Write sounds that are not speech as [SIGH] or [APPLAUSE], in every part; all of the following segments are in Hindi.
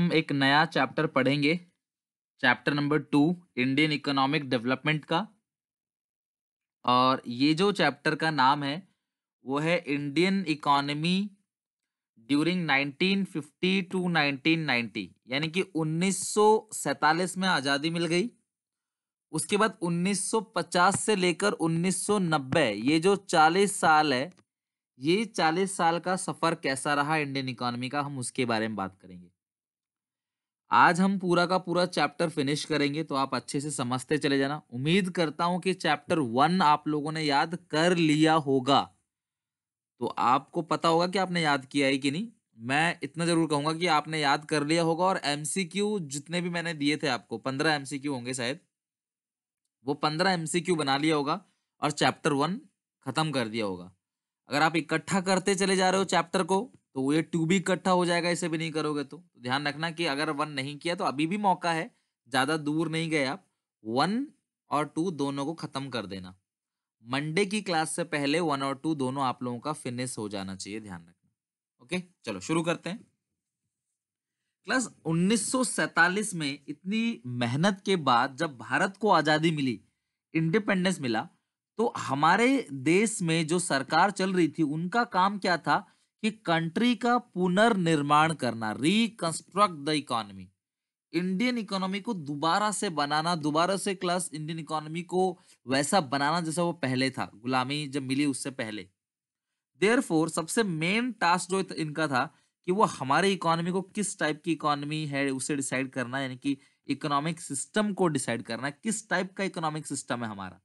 हम एक नया चैप्टर पढ़ेंगे chapter number two Indian economic development का और ये जो चैप्टर का नाम है वो है इंडियन इकोनॉमी ड्यूरिंग 1950 टू 1990 यानी कि उन्नीस में आज़ादी मिल गई उसके बाद 1950 से लेकर 1990 ये जो 40 साल है ये 40 साल का सफ़र कैसा रहा इंडियन इकोनॉमी का हम उसके बारे में बात करेंगे आज हम पूरा का पूरा चैप्टर फिनिश करेंगे तो आप अच्छे से समझते चले जाना उम्मीद करता हूं कि चैप्टर वन आप लोगों ने याद कर लिया होगा तो आपको पता होगा कि आपने याद किया है कि नहीं मैं इतना जरूर कहूंगा कि आपने याद कर लिया होगा और एम जितने भी मैंने दिए थे आपको पंद्रह एम होंगे शायद वो पंद्रह एम बना लिया होगा और चैप्टर वन खत्म कर दिया होगा अगर आप इकट्ठा करते चले जा रहे हो चैप्टर को तो ये टू भी इकट्ठा हो जाएगा इसे भी नहीं करोगे तो।, तो ध्यान रखना कि अगर वन नहीं किया तो अभी भी मौका है ज़्यादा दूर नहीं गए आप वन और टू दोनों को ख़त्म कर देना मंडे की क्लास से पहले वन और टू दोनों आप लोगों का फिनिश हो जाना चाहिए ध्यान रखना ओके चलो शुरू करते हैं क्लास 1947 में इतनी मेहनत के बाद जब भारत को आज़ादी मिली इंडिपेंडेंस मिला तो हमारे देश में जो सरकार चल रही थी उनका काम क्या था कि कंट्री का पुनर्निर्माण करना reconstruct the economy Indian economy को दोबारा से बनाना दोबारा से क्लास इंडियन इकोनॉमी को वैसा बनाना जैसा वो पहले था गुलामी जब मिली उससे पहले देयर सबसे मेन टास्क जो इनका था कि वो हमारे इकोनॉमी को किस टाइप की इकोनॉमी है उसे डिसाइड करना यानी कि इकोनॉमिक सिस्टम को डिसाइड करना किस टाइप का इकोनॉमिक सिस्टम है हमारा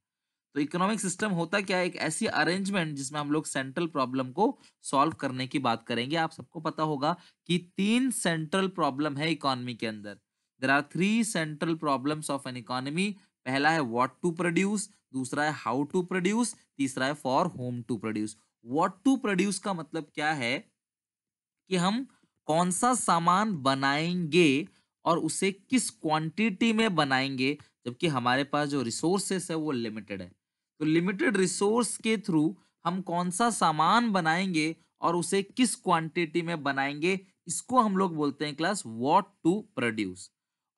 तो इकोनॉमिक सिस्टम होता क्या है एक ऐसी अरेंजमेंट जिसमें हम लोग सेंट्रल प्रॉब्लम को सॉल्व करने की बात करेंगे आप सबको पता होगा कि तीन सेंट्रल प्रॉब्लम है इकोनॉमी के अंदर there are three central problems of an economy पहला है व्हाट टू प्रोड्यूस दूसरा है हाउ टू प्रोड्यूस तीसरा है for whom to produce what to produce का मतलब क्या है कि हम कौन सा सामान बनाएंगे और उसे किस क्वांटिटी में बनाएंगे जबकि हमारे पास जो रिसोर्सेस है वो लिमिटेड है तो लिमिटेड रिसोर्स के थ्रू हम कौन सा सामान बनाएंगे और उसे किस क्वांटिटी में बनाएंगे इसको हम लोग बोलते हैं क्लास व्हाट टू प्रोड्यूस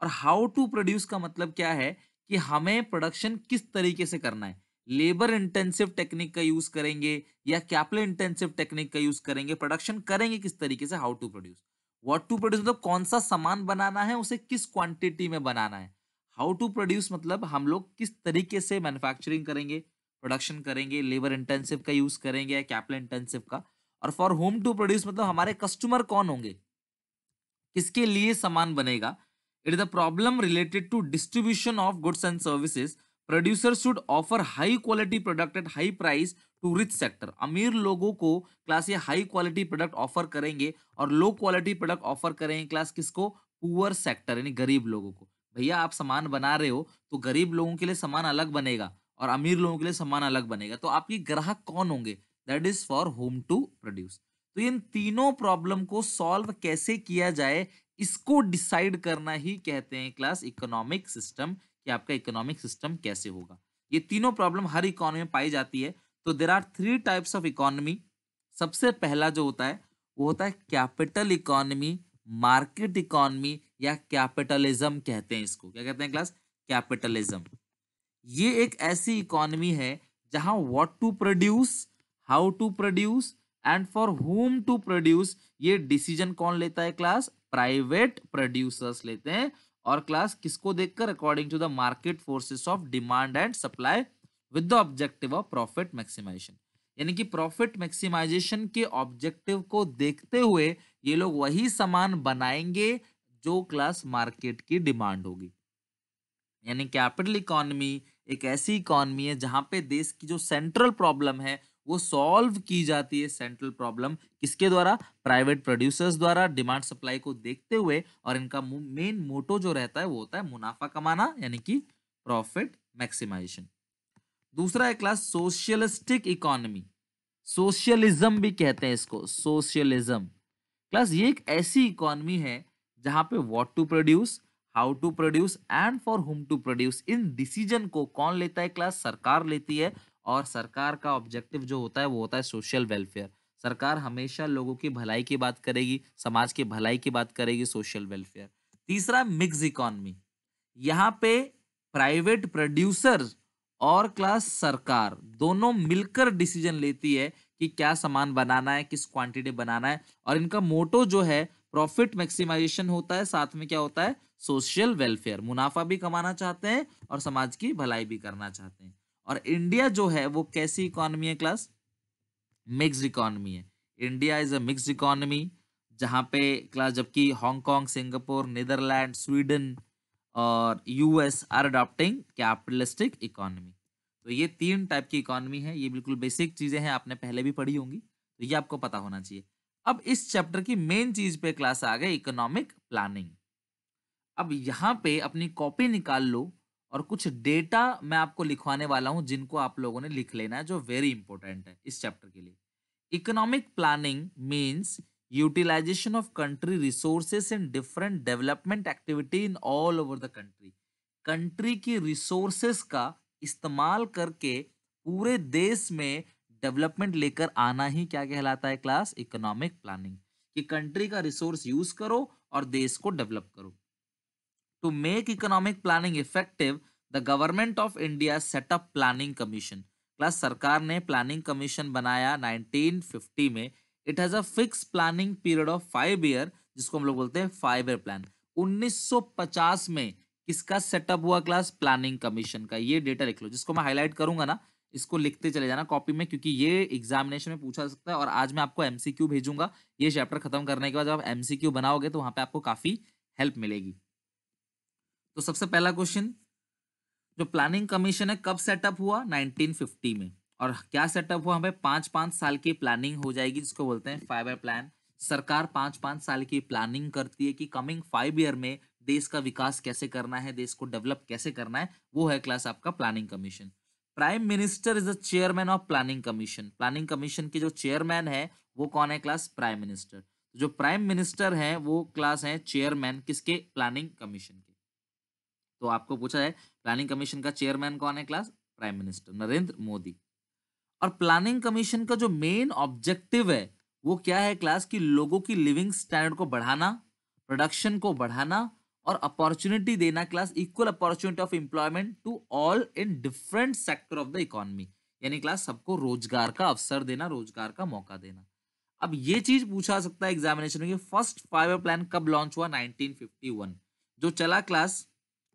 और हाउ टू प्रोड्यूस का मतलब क्या है कि हमें प्रोडक्शन किस तरीके से करना है लेबर इंटेंसिव टेक्निक का यूज करेंगे या कैपिटल इंटेंसिव टेक्निक का यूज करेंगे प्रोडक्शन करेंगे किस तरीके से how to produce what to produce मतलब कौन सा सामान बनाना है उसे किस क्वांटिटी में बनाना है हाउ टू प्रोड्यूस मतलब हम लोग किस तरीके से मैन्युफैक्चरिंग करेंगे प्रोडक्शन करेंगे लेबर इंटेंसिव का यूज करेंगे या कैपिटल इंटेंसिव का और फॉर होम टू प्रोड्यूस मतलब हमारे कस्टमर कौन होंगे किसके लिए सामान बनेगा it is the problem related to distribution of goods and services producer should offer high quality product at high price to rich sector अमीर लोगों को क्लास ये हाई क्वालिटी प्रोडक्ट ऑफर करेंगे और लो क्वालिटी प्रोडक्ट ऑफर करेंगे क्लास किसको पुअर सेक्टर यानी गरीब लोगों को भैया आप सामान बना रहे हो तो गरीब लोगों के लिए सामान अलग बनेगा और अमीर लोगों के लिए सामान अलग बनेगा तो आपके ग्राहक कौन होंगे that is for whom to produce तो इन तीनों प्रॉब्लम को सॉल्व कैसे किया जाए इसको डिसाइड करना ही कहते हैं क्लास इकोनॉमिक सिस्टम कि आपका इकोनॉमिक सिस्टम कैसे होगा ये तीनों प्रॉब्लम हर इकोनॉमी में पाई जाती है तो there are three types of economy सबसे पहला जो होता है वो होता है कैपिटल इकोनॉमी मार्केट इकोनॉमी या कैपिटलिज्म कहते हैं इसको क्या कहते हैं क्लास कैपिटलिज्म ये एक ऐसी इकोनॉमी है जहां what to produce how to produce and for whom to produce ये डिसीजन कौन लेता है क्लास प्राइवेट प्रोड्यूसर्स लेते हैं और क्लास किसको देखकर according to the market forces of demand and supply with the objective of profit maximisation यानी कि प्रॉफिट मैक्सिमाइजेशन के ऑब्जेक्टिव को देखते हुए ये लोग वही सामान बनाएंगे जो क्लास मार्केट की डिमांड होगी यानी कैपिटल इकोनॉमी एक ऐसी इकोनॉमी है जहां पे देश की जो सेंट्रल प्रॉब्लम है वो सॉल्व की जाती है सेंट्रल प्रॉब्लम किसके द्वारा प्राइवेट प्रोड्यूसर्स द्वारा डिमांड सप्लाई को देखते हुए और इनका मेन मोटो जो रहता है वो होता है मुनाफा कमाना यानी कि प्रॉफिट मैक्सिमाइजेशन दूसरा है क्लास सोशलिस्टिक इकोनॉमी सोशलिज्म भी कहते हैं इसको सोशलिज्म क्लास ये एक ऐसी इकोनॉमी है जहां पे what to produce how to produce and for whom to produce इन डिसीजन को कौन लेता है क्लास सरकार लेती है और सरकार का ऑब्जेक्टिव जो होता है वो होता है सोशल वेलफेयर सरकार हमेशा लोगों की भलाई की बात करेगी समाज की भलाई की बात करेगी सोशल वेलफेयर तीसरा मिक्स इकोनमी यहाँ पे प्राइवेट प्रोड्यूसर और क्लास सरकार दोनों मिलकर डिसीजन लेती है कि क्या सामान बनाना है किस क्वांटिटी बनाना है और इनका मोटो जो है प्रॉफिट मैक्सिमाइजेशन होता है साथ में क्या होता है सोशल वेलफेयर मुनाफा भी कमाना चाहते हैं और समाज की भलाई भी करना चाहते हैं और इंडिया जो है वो कैसी इकोनॉमी है क्लास मिक्स इकोनॉमी है India is a mix economy जहाँ पे क्लास जबकि हांगकॉन्ग सिंगापुर नीदरलैंड स्वीडन और US are adopting capitalistic economy तो ये तीन टाइप की इकोनॉमी है ये बिल्कुल बेसिक चीज़ें हैं आपने पहले भी पढ़ी होंगी तो ये आपको पता होना चाहिए अब इस चैप्टर की मेन चीज पे क्लास आ गए इकोनॉमिक प्लानिंग अब यहाँ पे अपनी कॉपी निकाल लो और कुछ डेटा मैं आपको लिखवाने वाला हूँ जिनको आप लोगों ने लिख लेना है जो वेरी इंपॉर्टेंट है इस चैप्टर के लिए economic planning means utilisation of country resources in different development activity in all over the country country की रिसोर्सेस का इस्तेमाल करके पूरे देश में डेवलपमेंट लेकर आना ही क्या कहलाता है क्लास इकोनॉमिक प्लानिंग कि कंट्री का रिसोर्स यूज करो और देश को डेवलप करो to make economic planning effective the government of India set up planning commission class सरकार ने प्लानिंग कमीशन बनाया 1950 में it has a fix planning period of five year जिसको हम लोग बोलते हैं फाइव ईयर प्लान 1950 में किसका सेटअप हुआ क्लास प्लानिंग कमीशन का ये डेटा लिख लो जिसको मैं हाईलाइट करूंगा ना इसको लिखते चले जाना कॉपी में क्योंकि ये एग्जामिनेशन में पूछा सकता है और आज मैं आपको एमसीक्यू भेजूंगा ये चैप्टर खत्म करने के बाद जब आप एमसीक्यू बनाओगे तो वहां पे आपको काफी हेल्प मिलेगी तो सबसे पहला क्वेश्चन जो प्लानिंग कमीशन है कब सेटअप हुआ 1950 में और क्या सेटअप हुआ हमें पांच पांच साल की प्लानिंग हो जाएगी जिसको बोलते हैं फाइव ईयर प्लान सरकार पांच पांच साल की प्लानिंग करती है कि कमिंग फाइव ईयर में देश का विकास कैसे करना है देश को डेवलप कैसे करना है वो है क्लास आपका planning commission prime minister is the chairman of planning commission planning commission के जो चेयरमैन है वो कौन है क्लास प्राइम मिनिस्टर जो प्राइम मिनिस्टर हैं वो क्लास हैं चेयरमैन किसके प्लानिंग कमीशन के तो आपको पूछा है प्लानिंग कमीशन का चेयरमैन कौन है class prime minister Narendra Modi और प्लानिंग कमीशन का जो मेन ऑब्जेक्टिव है वो क्या है क्लास की लोगों की लिविंग स्टैंडर्ड को बढ़ाना प्रोडक्शन को बढ़ाना और अपॉर्चुनिटी देना class equal opportunity of employment to all in different sector of the economy यानी क्लास सबको रोजगार का अवसर देना रोजगार का मौका देना अब ये चीज पूछा सकता है एग्जामिनेशन में फर्स्ट फाइव प्लान कब लॉन्च हुआ 1951 जो चला क्लास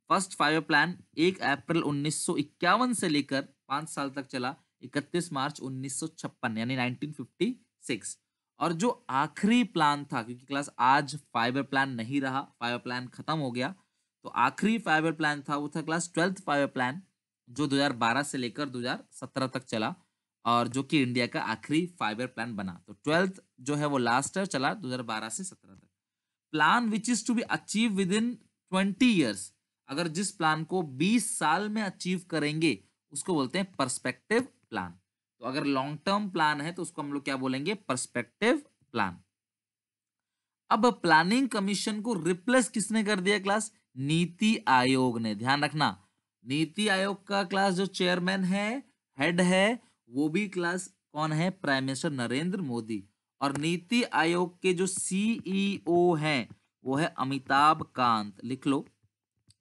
फर्स्ट फाइव प्लान एक अप्रैल 1951 से लेकर पांच साल तक चला 31 मार्च 1956 यानी 1956 और जो आखिरी प्लान था क्योंकि क्लास आज फाइबर प्लान नहीं रहा फाइबर प्लान खत्म हो गया तो आखिरी फाइबर प्लान था वो था क्लास ट्वेल्थ फाइबर प्लान जो 2012 से लेकर 2017 तक चला और जो कि इंडिया का आखिरी फाइबर प्लान बना तो ट्वेल्थ जो है वो लास्ट ईयर चला 2012 से 17 तक plan which is to be achieve within twenty years अगर जिस प्लान को बीस साल में अचीव करेंगे उसको बोलते हैं परस्पेक्टिव प्लान तो अगर लॉन्ग टर्म प्लान है तो उसको हम लोग क्या बोलेंगे परस्पेक्टिव प्लान अब प्लानिंग कमीशन को रिप्लेस किसने कर दिया क्लास नीति आयोग ने ध्यान रखना नीति आयोग का क्लास जो चेयरमैन है हेड है वो भी क्लास कौन है प्राइम मिनिस्टर नरेंद्र मोदी और नीति आयोग के जो सीईओ e हैं वो है अमिताभ कांत लिख लो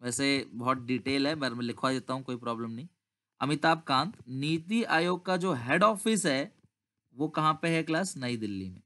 वैसे बहुत डिटेल है मैं लिखवा देता हूँ कोई प्रॉब्लम नहीं अमिताभ कांत नीति आयोग का जो हेड ऑफिस है वो कहां पे है क्लास नई दिल्ली में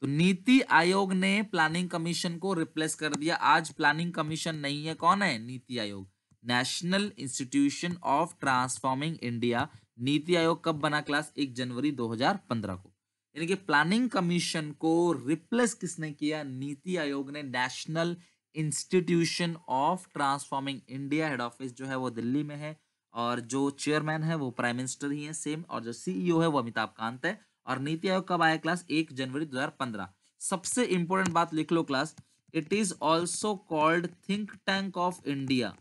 तो नीति आयोग ने प्लानिंग कमीशन को रिप्लेस कर दिया आज प्लानिंग कमीशन नहीं है कौन है NITI Aayog national institution of transforming India NITI Aayog कब बना क्लास एक जनवरी 2015 को यानी कि प्लानिंग कमीशन को रिप्लेस किसने किया नीति आयोग ने national institution of transforming India head office जो है वो दिल्ली में है और जो चेयरमैन है वो प्राइम मिनिस्टर ही है सेम और जो सीईओ e है वो अमिताभ कांत है और नीति आयोग कब आया क्लास एक जनवरी 2015 सबसे इंपॉर्टेंट बात लिख लो class it is also called think tank of India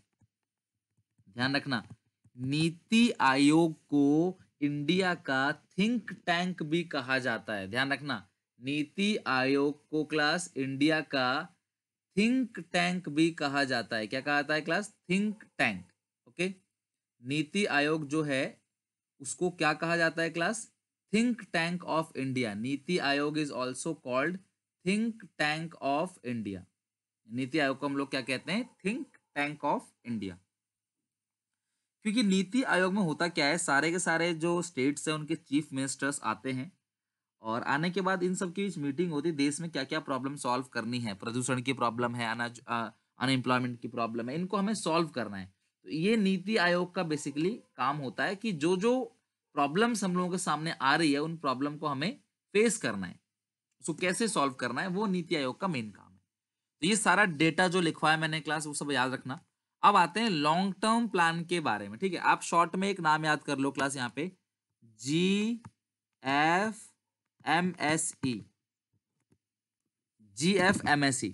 ध्यान रखना नीति आयोग को इंडिया का थिंक टैंक भी कहा जाता है ध्यान रखना नीति आयोग को क्लास इंडिया का थिंक टैंक भी कहा जाता है क्या कहा जाता है क्लास थिंक टैंक ओके नीति आयोग जो है उसको क्या कहा जाता है class think tank of India NITI Aayog is also called think tank of India NITI Aayog को हम लोग क्या कहते हैं थिंक टैंक ऑफ इंडिया क्योंकि नीति आयोग में होता क्या है सारे के सारे जो स्टेट्स हैं उनके चीफ मिनिस्टर्स आते हैं और आने के बाद इन सब के बीच मीटिंग होती देश में क्या क्या प्रॉब्लम सॉल्व करनी है प्रदूषण की प्रॉब्लम है अनाज अनएम्प्लॉयमेंट की प्रॉब्लम है इनको हमें सॉल्व करना है तो ये नीति आयोग का बेसिकली काम होता है कि जो जो प्रॉब्लम्स हम लोगों के सामने आ रही है उन प्रॉब्लम को हमें फेस करना है उसको कैसे सॉल्व करना है वो नीति आयोग का मेन काम है तो ये सारा डेटा जो लिखवाया मैंने क्लास वो सब याद रखना अब आते हैं लॉन्ग टर्म प्लान के बारे में ठीक है आप शॉर्ट में एक नाम याद कर लो क्लास यहाँ पे G F M S E G F M S E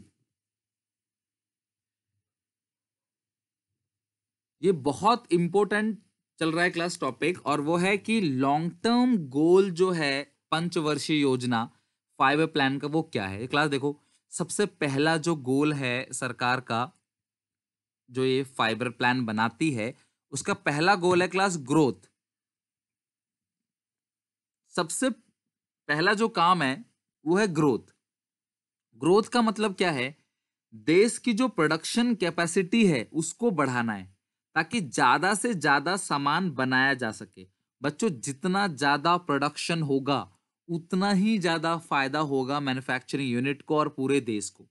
ये बहुत इंपॉर्टेंट चल रहा है क्लास टॉपिक और वो है कि लॉन्ग टर्म गोल जो है पंचवर्षीय योजना फाइव प्लान का वो क्या है क्लास देखो सबसे पहला जो गोल है सरकार का जो ये फाइबर प्लान बनाती है उसका पहला गोल है क्लास ग्रोथ सबसे पहला जो काम है वो है ग्रोथ ग्रोथ का मतलब क्या है देश की जो प्रोडक्शन कैपेसिटी है उसको बढ़ाना है ताकि ज़्यादा से ज़्यादा सामान बनाया जा सके बच्चों जितना ज़्यादा प्रोडक्शन होगा उतना ही ज़्यादा फायदा होगा मैन्युफैक्चरिंग यूनिट को और पूरे देश को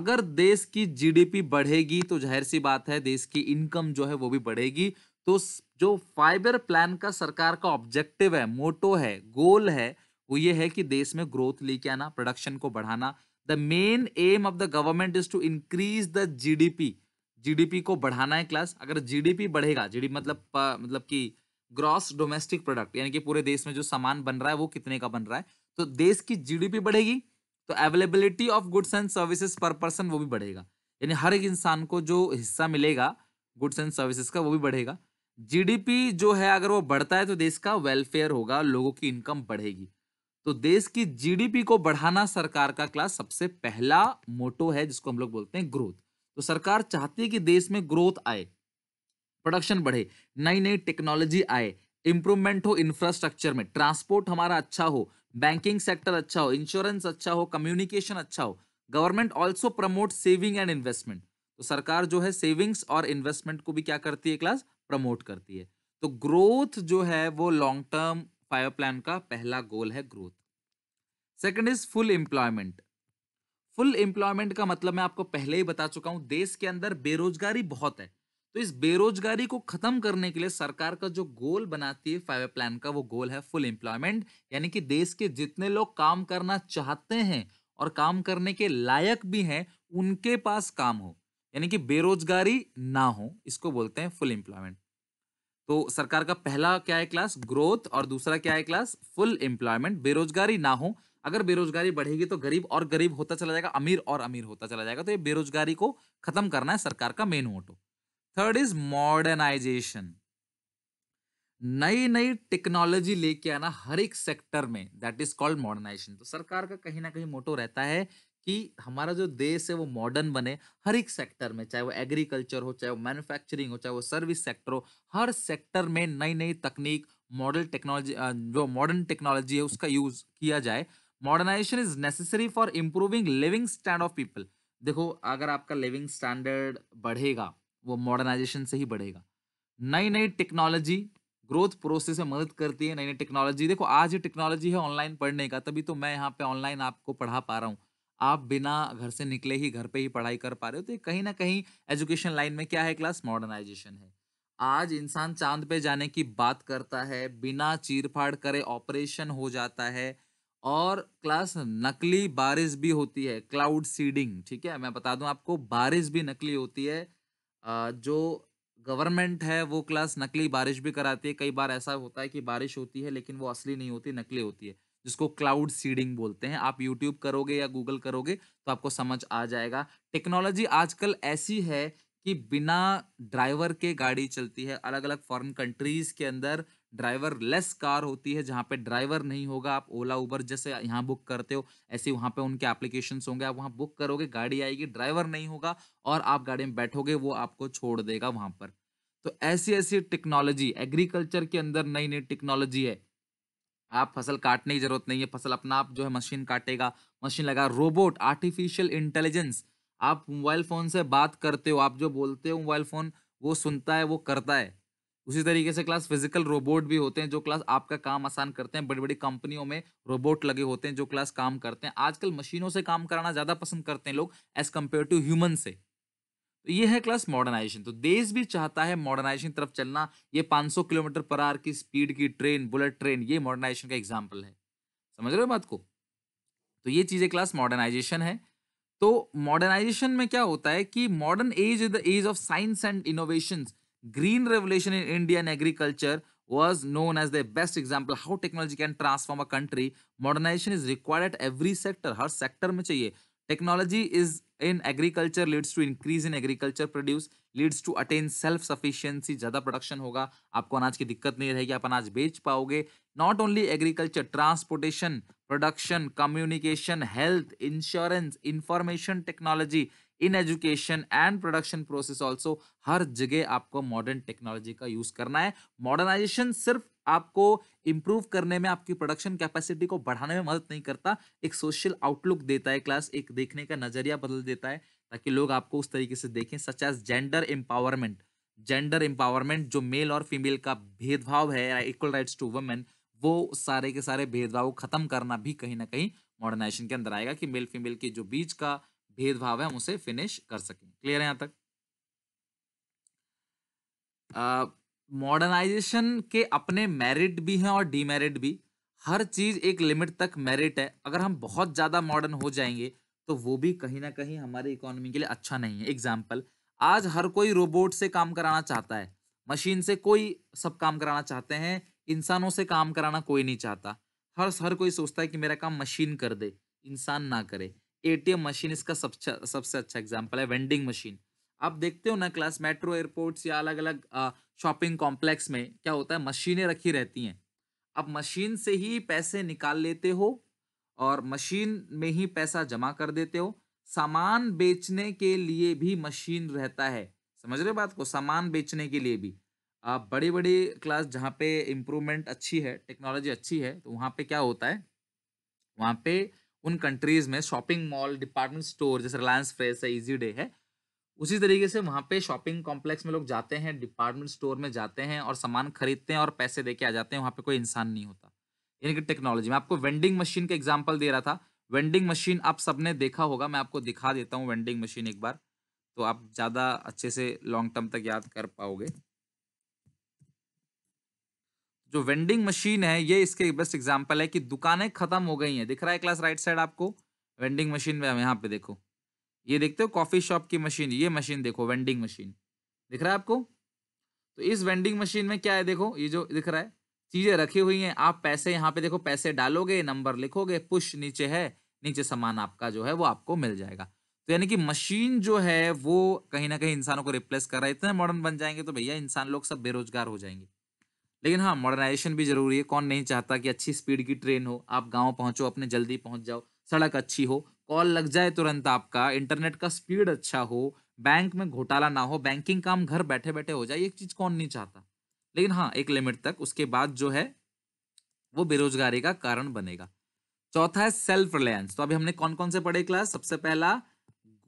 अगर देश की जीडीपी बढ़ेगी तो जाहिर सी बात है देश की इनकम जो है वो भी बढ़ेगी तो जो फाइबर प्लान का सरकार का ऑब्जेक्टिव है मोटो है गोल है वो ये है कि देश में ग्रोथ लेके आना प्रोडक्शन को बढ़ाना the main aim of the government is to increase the GDP GDP को बढ़ाना है क्लास अगर जीडीपी बढ़ेगा जीडीपी मतलब मतलब कि ग्रॉस डोमेस्टिक प्रोडक्ट यानी कि पूरे देश में जो सामान बन रहा है वो कितने का बन रहा है तो देश की जीडीपी बढ़ेगी तो availability of goods and services per person वो भी बढ़ेगा यानी हर एक इंसान को जो हिस्सा मिलेगा गुड्स एंड सर्विसेज का वो भी बढ़ेगा जीडीपी जो है अगर वो बढ़ता है तो देश का वेलफेयर होगा लोगों की इनकम बढ़ेगी तो देश की जीडीपी को बढ़ाना सरकार का क्लास सबसे पहला मोटो है जिसको हम लोग बोलते हैं ग्रोथ तो सरकार चाहती है कि देश में ग्रोथ आए प्रोडक्शन बढ़े नई नई टेक्नोलॉजी आए इंप्रूवमेंट हो इंफ्रास्ट्रक्चर में ट्रांसपोर्ट हमारा अच्छा हो बैंकिंग सेक्टर अच्छा हो इंश्योरेंस अच्छा हो कम्युनिकेशन अच्छा हो government also promote saving and investment तो सरकार जो है सेविंग्स और इन्वेस्टमेंट को भी क्या करती है क्लास प्रमोट करती है तो ग्रोथ जो है वो लॉन्ग टर्म फाइव प्लान का पहला गोल है growth second is full employment full employment का मतलब मैं आपको पहले ही बता चुका हूं देश के अंदर बेरोजगारी बहुत है तो इस बेरोजगारी को खत्म करने के लिए सरकार का जो गोल बनाती है फाइव प्लान का वो गोल है फुल एम्प्लॉयमेंट यानी कि देश के जितने लोग काम करना चाहते हैं और काम करने के लायक भी हैं उनके पास काम हो यानी कि बेरोजगारी ना हो इसको बोलते हैं फुल एम्प्लॉयमेंट तो सरकार का पहला क्या है क्लास ग्रोथ और दूसरा क्या है क्लास फुल एम्प्लॉयमेंट बेरोजगारी ना हो अगर बेरोजगारी बढ़ेगी तो गरीब और गरीब होता चला जाएगा अमीर और अमीर होता चला जाएगा तो ये बेरोजगारी को खत्म करना है सरकार का main motto third is modernisation नई नई टेक्नोलॉजी लेके आना हर एक सेक्टर में दैट इज कॉल्ड मॉडर्नाइजेशन तो सरकार का कहीं ना कहीं मोटो रहता है कि हमारा जो देश है वो मॉडर्न बने हर एक सेक्टर में चाहे वो एग्रीकल्चर हो चाहे वो मैन्युफैक्चरिंग हो चाहे वो सर्विस सेक्टर हो हर सेक्टर में नई नई तकनीक मॉडल टेक्नोलॉजी जो मॉडर्न टेक्नोलॉजी है उसका यूज किया जाए modernisation is necessary for improving living stand of people देखो अगर आपका लिविंग स्टैंडर्ड बढ़ेगा वो मॉडर्नाइजेशन से ही बढ़ेगा नई नई टेक्नोलॉजी ग्रोथ प्रोसेस में मदद करती है नई नई टेक्नोलॉजी देखो आज ये टेक्नोलॉजी है ऑनलाइन पढ़ने का तभी तो मैं यहाँ पे ऑनलाइन आपको पढ़ा पा रहा हूँ आप बिना घर से निकले ही घर पे ही पढ़ाई कर पा रहे हो तो ये कहीं ना कहीं एजुकेशन लाइन में क्या है क्लास मॉडर्नाइजेशन है आज इंसान चांद पे जाने की बात करता है बिना चीरफाड़ करे ऑपरेशन हो जाता है और क्लास नकली बारिश भी होती है क्लाउड सीडिंग ठीक है मैं बता दूं आपको बारिश भी नकली होती है जो गवर्नमेंट है वो क्लास नकली बारिश भी कराती है कई बार ऐसा होता है कि बारिश होती है लेकिन वो असली नहीं होती नकली होती है जिसको क्लाउड सीडिंग बोलते हैं आप यूट्यूब करोगे या गूगल करोगे तो आपको समझ आ जाएगा टेक्नोलॉजी आजकल ऐसी है कि बिना ड्राइवर के गाड़ी चलती है अलग अलग फॉरेन कंट्रीज़ के अंदर ड्राइवर लेस कार होती है जहाँ पे ड्राइवर नहीं होगा आप ओला उबर जैसे यहाँ बुक करते हो ऐसे वहाँ पे उनके एप्लीकेशन होंगे आप वहाँ बुक करोगे गाड़ी आएगी ड्राइवर नहीं होगा और आप गाड़ी में बैठोगे वो आपको छोड़ देगा वहाँ पर तो ऐसी ऐसी टेक्नोलॉजी एग्रीकल्चर के अंदर नई नई टेक्नोलॉजी है आप फसल काटने की जरूरत नहीं है फसल अपना आप जो है मशीन काटेगा मशीन लगा रोबोट आर्टिफिशियल इंटेलिजेंस आप मोबाइल फ़ोन से बात करते हो आप जो बोलते हो मोबाइल फ़ोन वो सुनता है वो करता है उसी तरीके से क्लास फिजिकल रोबोट भी होते हैं जो क्लास आपका काम आसान करते हैं बड़ी बड़ी कंपनियों में रोबोट लगे होते हैं जो क्लास काम करते हैं आजकल मशीनों से काम कराना ज़्यादा पसंद करते हैं लोग एज़ कम्पेयर टू ह्यूमन से तो ये है क्लास मॉडर्नाइजेशन तो देश भी चाहता है मॉडर्नाइजेशन तरफ चलना ये 500 किलोमीटर पर आर की स्पीड की ट्रेन बुलेट ट्रेन ये मॉडर्नाइजेशन का एग्जाम्पल है समझ रहे हो बात को तो ये चीज़ें क्लास मॉडर्नाइजेशन है तो मॉडर्नाइजेशन में क्या होता है कि modern age is the age of science and innovation green revolution in Indian agriculture was known as the best example how technology can transform a country modernisation is required at every sector हर सेक्टर में चाहिए technology is in agriculture leads to increase in agriculture produce leads to attain self sufficiency ज़्यादा प्रोडक्शन होगा आपको अनाज की दिक्कत नहीं रहेगी आप अनाज बेच पाओगे not only agriculture transportation production communication health insurance information technology in education and production process also हर जगह आपको मॉडर्न टेक्नोलॉजी का यूज करना है मॉडर्नाइजेशन सिर्फ आपको इम्प्रूव करने में आपकी प्रोडक्शन कैपेसिटी को बढ़ाने में मदद नहीं करता एक सोशल आउटलुक देता है क्लास एक देखने का नजरिया बदल देता है ताकि लोग आपको उस तरीके से देखें such as gender empowerment gender empowerment जो मेल और फीमेल का भेदभाव है इक्वल राइट्स टू वुमेन वो सारे के सारे भेदभाव खत्म करना भी कहीं ना कहीं मॉडर्नाइजेशन के अंदर आएगा कि मेल फीमेल के जो बीच का भेदभाव है उसे फिनिश कर सकें क्लियर है यहाँ तक मॉडर्नाइजेशन के अपने मेरिट भी हैं और डीमेरिट भी हर चीज़ एक लिमिट तक मेरिट है अगर हम बहुत ज़्यादा मॉडर्न हो जाएंगे तो वो भी कहीं ना कहीं हमारे इकोनॉमी के लिए अच्छा नहीं है एग्जाम्पल आज हर कोई रोबोट से काम कराना चाहता है मशीन से कोई सब काम कराना चाहते हैं इंसानों से काम कराना कोई नहीं चाहता हर हर कोई सोचता है कि मेरा काम मशीन कर दे इंसान ना करे एटीएम मशीन इसका सबसे सबसे अच्छा एग्जाम्पल है वेंडिंग मशीन आप देखते हो ना क्लास मेट्रो एयरपोर्ट्स या अलग अलग शॉपिंग कॉम्प्लेक्स में क्या होता है मशीनें रखी रहती हैं आप मशीन से ही पैसे निकाल लेते हो और मशीन में ही पैसा जमा कर देते हो सामान बेचने के लिए भी मशीन रहता है समझ रहे बात को सामान बेचने के लिए भी आप बड़े बड़े क्लास जहाँ पे इम्प्रूवमेंट अच्छी है टेक्नोलॉजी अच्छी है तो वहाँ पे क्या होता है वहाँ पे उन कंट्रीज में शॉपिंग मॉल डिपार्टमेंट स्टोर जैसे रिलायंस फ्रेश है इजी डे है उसी तरीके से वहाँ पे शॉपिंग कॉम्प्लेक्स में लोग जाते हैं डिपार्टमेंट स्टोर में जाते हैं और सामान खरीदते हैं और पैसे दे के आ जाते हैं वहाँ पर कोई इंसान नहीं होता यानी कि टेक्नोलॉजी मैं आपको वेंडिंग मशीन का एग्जाम्पल दे रहा था वेंडिंग मशीन आप सबने देखा होगा मैं आपको दिखा देता हूँ वेंडिंग मशीन एक बार तो आप ज़्यादा अच्छे से लॉन्ग टर्म तक याद कर पाओगे जो वेंडिंग मशीन है ये इसके बेस्ट एग्जाम्पल है कि दुकानें खत्म हो गई हैं दिख रहा है क्लास राइट साइड आपको वेंडिंग मशीन में यहाँ पे देखो ये देखते हो कॉफ़ी शॉप की मशीन ये मशीन देखो वेंडिंग मशीन दिख रहा है आपको तो इस वेंडिंग मशीन में क्या है देखो ये जो दिख रहा है चीज़ें रखी हुई हैं आप पैसे यहाँ पे देखो पैसे डालोगे नंबर लिखोगे पुश नीचे है नीचे सामान आपका जो है वो आपको मिल जाएगा तो यानी कि मशीन जो है वो कहीं ना कहीं इंसानों को रिप्लेस कर रहा है इतने मॉडर्न बन जाएंगे तो भैया इंसान लोग सब बेरोजगार हो जाएंगे लेकिन हाँ मॉडर्नाइजेशन भी जरूरी है कौन नहीं चाहता कि अच्छी स्पीड की ट्रेन हो आप गाँव पहुँचो अपने जल्दी पहुँच जाओ सड़क अच्छी हो कॉल लग जाए तुरंत आपका इंटरनेट का स्पीड अच्छा हो बैंक में घोटाला ना हो बैंकिंग काम घर बैठे बैठे हो जाए ये चीज़ कौन नहीं चाहता लेकिन हाँ एक लिमिट तक उसके बाद जो है वो बेरोजगारी का कारण बनेगा चौथा है सेल्फ रिलायंस तो अभी हमने कौन कौन से पढ़े क्लास सबसे पहला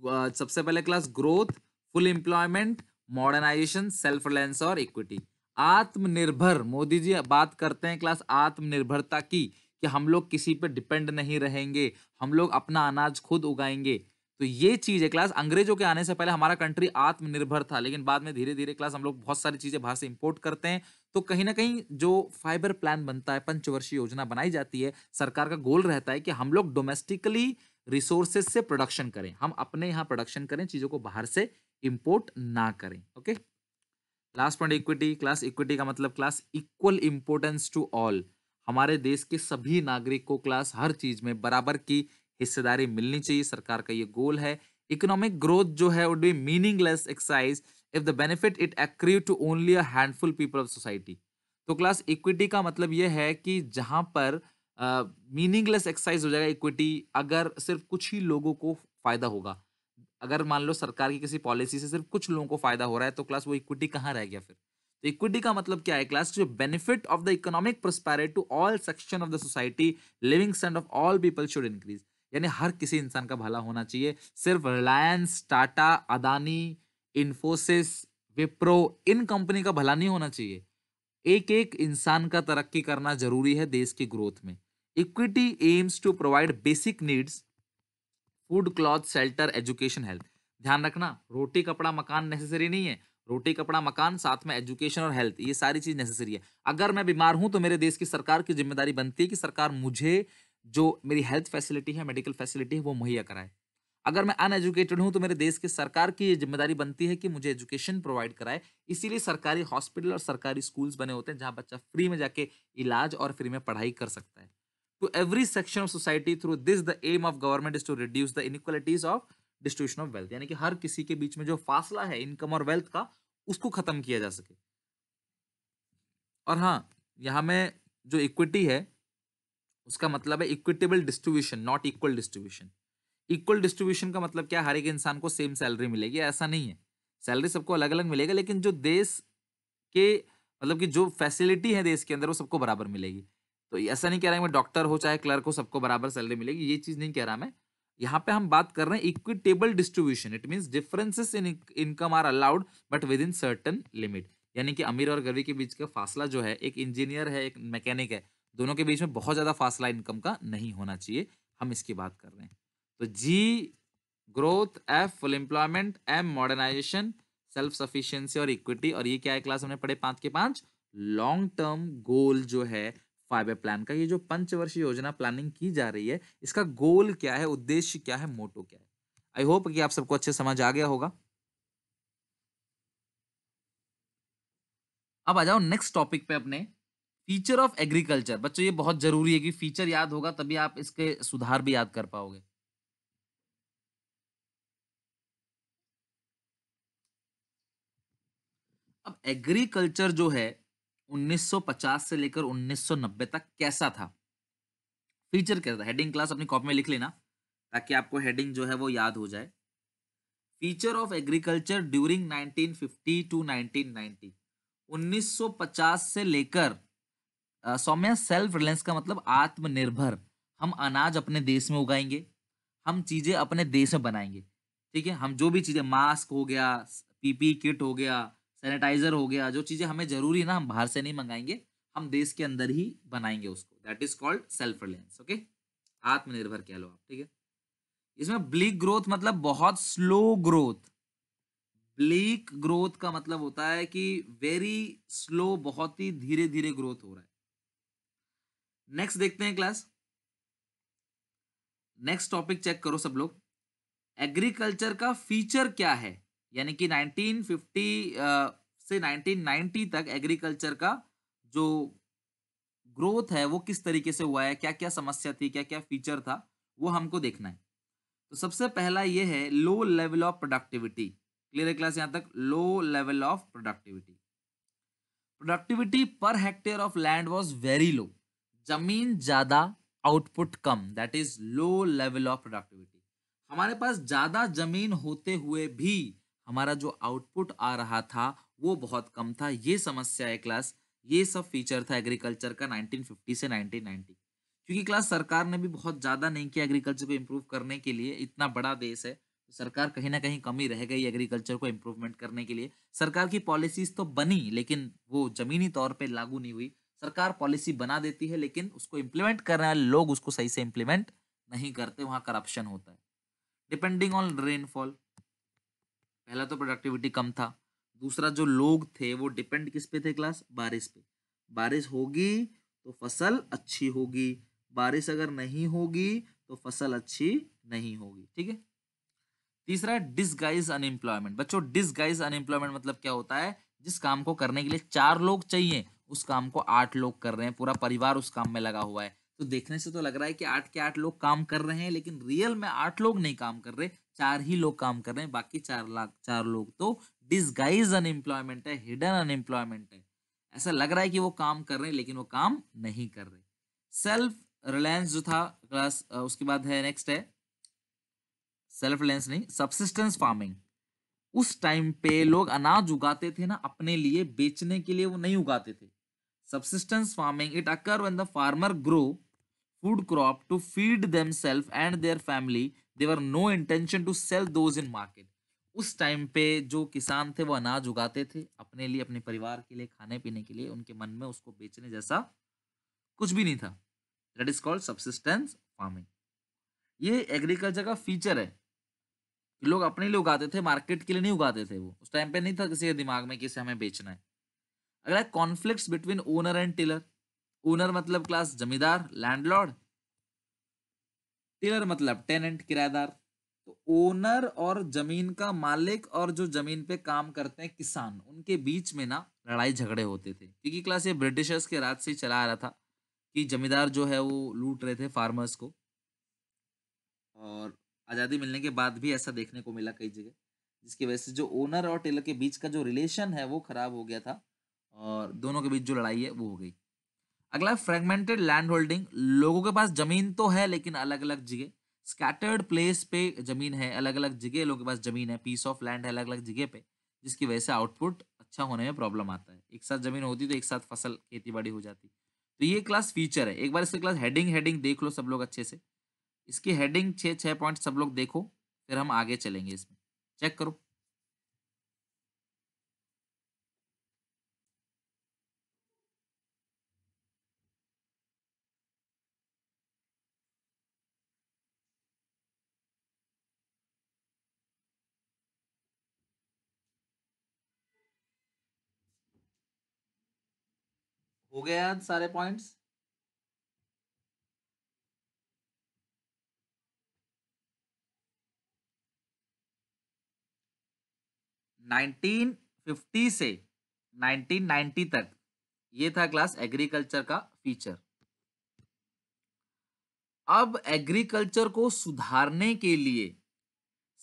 सबसे पहले class growth full employment modernisation self reliance और इक्विटी आत्मनिर्भर मोदी जी बात करते हैं क्लास आत्मनिर्भरता की कि हम लोग किसी पर डिपेंड नहीं रहेंगे हम लोग अपना अनाज खुद उगाएंगे तो ये चीज़ है क्लास अंग्रेजों के आने से पहले हमारा कंट्री आत्मनिर्भर था लेकिन बाद में धीरे धीरे क्लास हम लोग बहुत सारी चीज़ें बाहर से इंपोर्ट करते हैं तो कहीं ना कहीं जो फाइबर प्लान बनता है पंचवर्षीय योजना बनाई जाती है सरकार का गोल रहता है कि हम लोग डोमेस्टिकली रिसोर्सेज से प्रोडक्शन करें हम अपने यहाँ प्रोडक्शन करें चीज़ों को बाहर से इम्पोर्ट ना करें okay last point equity class equity का मतलब class equal importance to all हमारे देश के सभी नागरिक को क्लास हर चीज में बराबर की हिस्सेदारी मिलनी चाहिए सरकार का ये गोल है इकोनॉमिक ग्रोथ जो है would be meaningless exercise if the benefit it accrue to only a handful people of society तो क्लास इक्विटी का मतलब यह है कि जहाँ पर मीनिंगलेस uh, एक्सरसाइज हो जाएगा इक्विटी अगर सिर्फ कुछ ही लोगों को फायदा होगा अगर मान लो सरकार की किसी पॉलिसी से सिर्फ कुछ लोगों को फायदा हो रहा है तो क्लास वो इक्विटी कहाँ रह गया फिर तो इक्विटी का मतलब क्या है क्लास जो benefit of the economic prosperity to all section of the society living stand of all people should increase यानी हर किसी इंसान का भला होना चाहिए सिर्फ रिलायंस टाटा अदानी इन्फोसिस विप्रो इन कंपनी का भला नहीं होना चाहिए एक एक इंसान का तरक्की करना जरूरी है देश की ग्रोथ में equity aims to provide basic needs food cloth shelter education health ध्यान रखना रोटी कपड़ा मकान नेसेसरी नहीं है रोटी कपड़ा मकान साथ में एजुकेशन और हेल्थ ये सारी चीज़ नेसेसरी है अगर मैं बीमार हूँ तो मेरे देश की सरकार की जिम्मेदारी बनती है कि सरकार मुझे जो मेरी हेल्थ फैसिलिटी है मेडिकल फैसिलिटी है वो मुहैया कराए अगर मैं अनएजुकेटेड हूँ तो मेरे देश की सरकार की ये जिम्मेदारी बनती है कि मुझे एजुकेशन प्रोवाइड कराए इसीलिए सरकारी हॉस्पिटल और सरकारी स्कूल्स बने होते हैं जहाँ बच्चा फ्री में जाके इलाज और फ्री में पढ़ाई कर सकता है to every section of society through this the aim of government is to reduce the inequalities of distribution of wealth यानी कि हर किसी के बीच में जो फासला है इनकम और वेल्थ का उसको खत्म किया जा सके और हाँ यहाँ में जो इक्विटी है उसका मतलब है equitable distribution not equal distribution equal distribution का मतलब क्या हर एक इंसान को सेम सैलरी मिलेगी ऐसा नहीं है सैलरी सबको अलग अलग मिलेगा लेकिन जो देश के मतलब कि जो फैसिलिटी है देश के अंदर वो सबको बराबर मिलेगी तो ऐसा नहीं कह रहा है मैं डॉक्टर हो चाहे क्लर्क हो सबको बराबर सैलरी मिलेगी ये चीज़ नहीं कह रहा मैं यहाँ पे हम बात कर रहे हैं equitable distribution it means differences in income are allowed but within certain limit यानी कि अमीर और गरीब के बीच का फासला जो है एक इंजीनियर है एक मैकेनिक है दोनों के बीच में बहुत ज़्यादा फासला इनकम का नहीं होना चाहिए हम इसकी बात कर रहे हैं तो G growth F full employment M modernisation self sufficiency और इक्विटी और ये क्या है क्लास हमने पढ़े पाँच के पाँच लॉन्ग टर्म गोल जो है फाइबर प्लान का ये जो पंचवर्षीय योजना प्लानिंग की जा रही है इसका गोल क्या है उद्देश्य क्या है मोटो क्या है आई होप कि आप सबको अच्छे समझ आ गया होगा अब आ जाओ नेक्स्ट टॉपिक पे अपने फीचर ऑफ एग्रीकल्चर बच्चों ये बहुत जरूरी है कि फीचर याद होगा तभी आप इसके सुधार भी याद कर पाओगे अब एग्रीकल्चर जो है 1950 से लेकर 1990 तक कैसा था फीचर कैसा था हेडिंग क्लास अपनी कॉपी में लिख लेना ताकि आपको हेडिंग जो है वो याद हो जाए feature of agriculture during 1950 to 1990 1950 से लेकर सौम्या सेल्फ रिलायंस का मतलब आत्मनिर्भर हम अनाज अपने देश में उगाएंगे हम चीज़ें अपने देश में बनाएंगे ठीक है हम जो भी चीज़ें मास्क हो गया पीपी किट e हो गया सैनिटाइजर हो गया जो चीज़ें हमें ज़रूरी ना हम बाहर से नहीं मंगाएंगे हम देश के अंदर ही बनाएंगे उसको that is called self reliance okay आत्मनिर्भर कह लो आप ठीक है इसमें ब्लिक ग्रोथ मतलब बहुत स्लो ग्रोथ ब्लीक ग्रोथ का मतलब होता है कि वेरी स्लो बहुत ही धीरे धीरे ग्रोथ हो रहा है नेक्स्ट देखते हैं क्लास नेक्स्ट टॉपिक चेक करो सब लोग एग्रीकल्चर का फीचर क्या है यानी कि 1950 फिफ्टी से 1990 तक एग्रीकल्चर का जो ग्रोथ है वो किस तरीके से हुआ है क्या क्या समस्या थी क्या क्या फीचर था वो हमको देखना है तो सबसे पहला ये है low level of productivity clear है क्लास यहाँ तक low level of productivity productivity per hectare of land was very low जमीन ज़्यादा आउटपुट कम that is low level of productivity हमारे पास ज़्यादा जमीन होते हुए भी हमारा जो आउटपुट आ रहा था वो बहुत कम था ये समस्या है क्लास ये सब फीचर था एग्रीकल्चर का 1950 से 1990 क्योंकि क्लास सरकार ने भी बहुत ज़्यादा नहीं किया एग्रीकल्चर को इम्प्रूव करने के लिए इतना बड़ा देश है तो सरकार कहीं ना कहीं कमी रह गई एग्रीकल्चर को इम्प्रूवमेंट करने के लिए सरकार की पॉलिसीज तो बनी लेकिन वो ज़मीनी तौर पर लागू नहीं हुई सरकार पॉलिसी बना देती है लेकिन उसको इम्प्लीमेंट करने वाले लोग उसको सही से इम्प्लीमेंट नहीं करते वहाँ करप्शन होता है डिपेंडिंग ऑन रेनफॉल पहला तो प्रोडक्टिविटी कम था दूसरा जो लोग थे वो डिपेंड किस पे थे क्लास बारिश पे बारिश होगी तो फसल अच्छी होगी बारिश अगर नहीं होगी तो फसल अच्छी नहीं होगी ठीक है तीसरा है डिसगाइज अनएम्प्लॉयमेंट बच्चों डिसगाइज अनएम्प्लॉयमेंट मतलब क्या होता है जिस काम को करने के लिए चार लोग चाहिए उस काम को आठ लोग कर रहे हैं पूरा परिवार उस काम में लगा हुआ है तो देखने से तो लग रहा है कि आठ के आठ लोग काम कर रहे हैं लेकिन रियल में आठ लोग नहीं काम कर रहे चार ही लोग काम कर रहे हैं बाकी चार लाख चार लोग तो डिसगाइज अनएम्प्लॉयमेंट है हिडन अनएम्प्लॉयमेंट है ऐसा लग रहा है कि वो काम कर रहे हैं लेकिन वो काम नहीं कर रहे सेल्फ रिलायंस जो था क्लास उसके बाद है नेक्स्ट है सेल्फ रिलायंस नहीं सबसिस्टेंस फार्मिंग उस टाइम पे लोग अनाज उगाते थे ना अपने लिए बेचने के लिए वो नहीं उगाते थे subsistence farming it occur when the farmer grow food crop to feed themselves and their family there were no intention to sell those in market उस टाइम पे जो किसान थे वो अनाज उगाते थे अपने लिए अपने परिवार के लिए खाने पीने के लिए उनके मन में उसको बेचने जैसा कुछ भी नहीं था that is called subsistence farming ये एग्रीकल्चर का फीचर है कि लोग अपने लिए उगाते थे मार्केट के लिए नहीं उगाते थे वो उस टाइम पे नहीं था किसी के दिमाग में कि इसे हमें बेचना है अगला conflict between owner and tiller owner मतलब क्लास जमींदार लैंडलॉर्ड टेलर मतलब टेनेंट किराएदार तो ओनर और जमीन का मालिक और जो जमीन पे काम करते हैं किसान उनके बीच में ना लड़ाई झगड़े होते थे क्योंकि क्लास ये ब्रिटिशर्स के राज से ही चला आ रहा था कि जमींदार जो है वो लूट रहे थे फार्मर्स को और आज़ादी मिलने के बाद भी ऐसा देखने को मिला कई जगह जिसकी वजह से जो ओनर और टेलर के बीच का जो रिलेशन है वो ख़राब हो गया था और दोनों के बीच जो लड़ाई है वो हो गई अगला फ्रेगमेंटेड लैंड होल्डिंग लोगों के पास जमीन तो है लेकिन अलग अलग जगह स्कैटर्ड प्लेस पे जमीन है अलग अलग जगह लोगों के पास जमीन है पीस ऑफ लैंड है अलग अलग जगह पे जिसकी वजह से आउटपुट अच्छा होने में प्रॉब्लम आता है एक साथ जमीन होती तो एक साथ फसल खेती बाड़ी हो जाती तो ये क्लास फीचर है एक बार इसकी क्लास हेडिंग हेडिंग देख लो सब लोग अच्छे से इसकी हेडिंग छः छः पॉइंट सब लोग देखो फिर हम आगे चलेंगे इसमें चेक करो गए आज सारे पॉइंट्स नाइनटीन फिफ्टी से नाइनटीन नाइनटी तक ये था क्लास एग्रीकल्चर का फीचर अब एग्रीकल्चर को सुधारने के लिए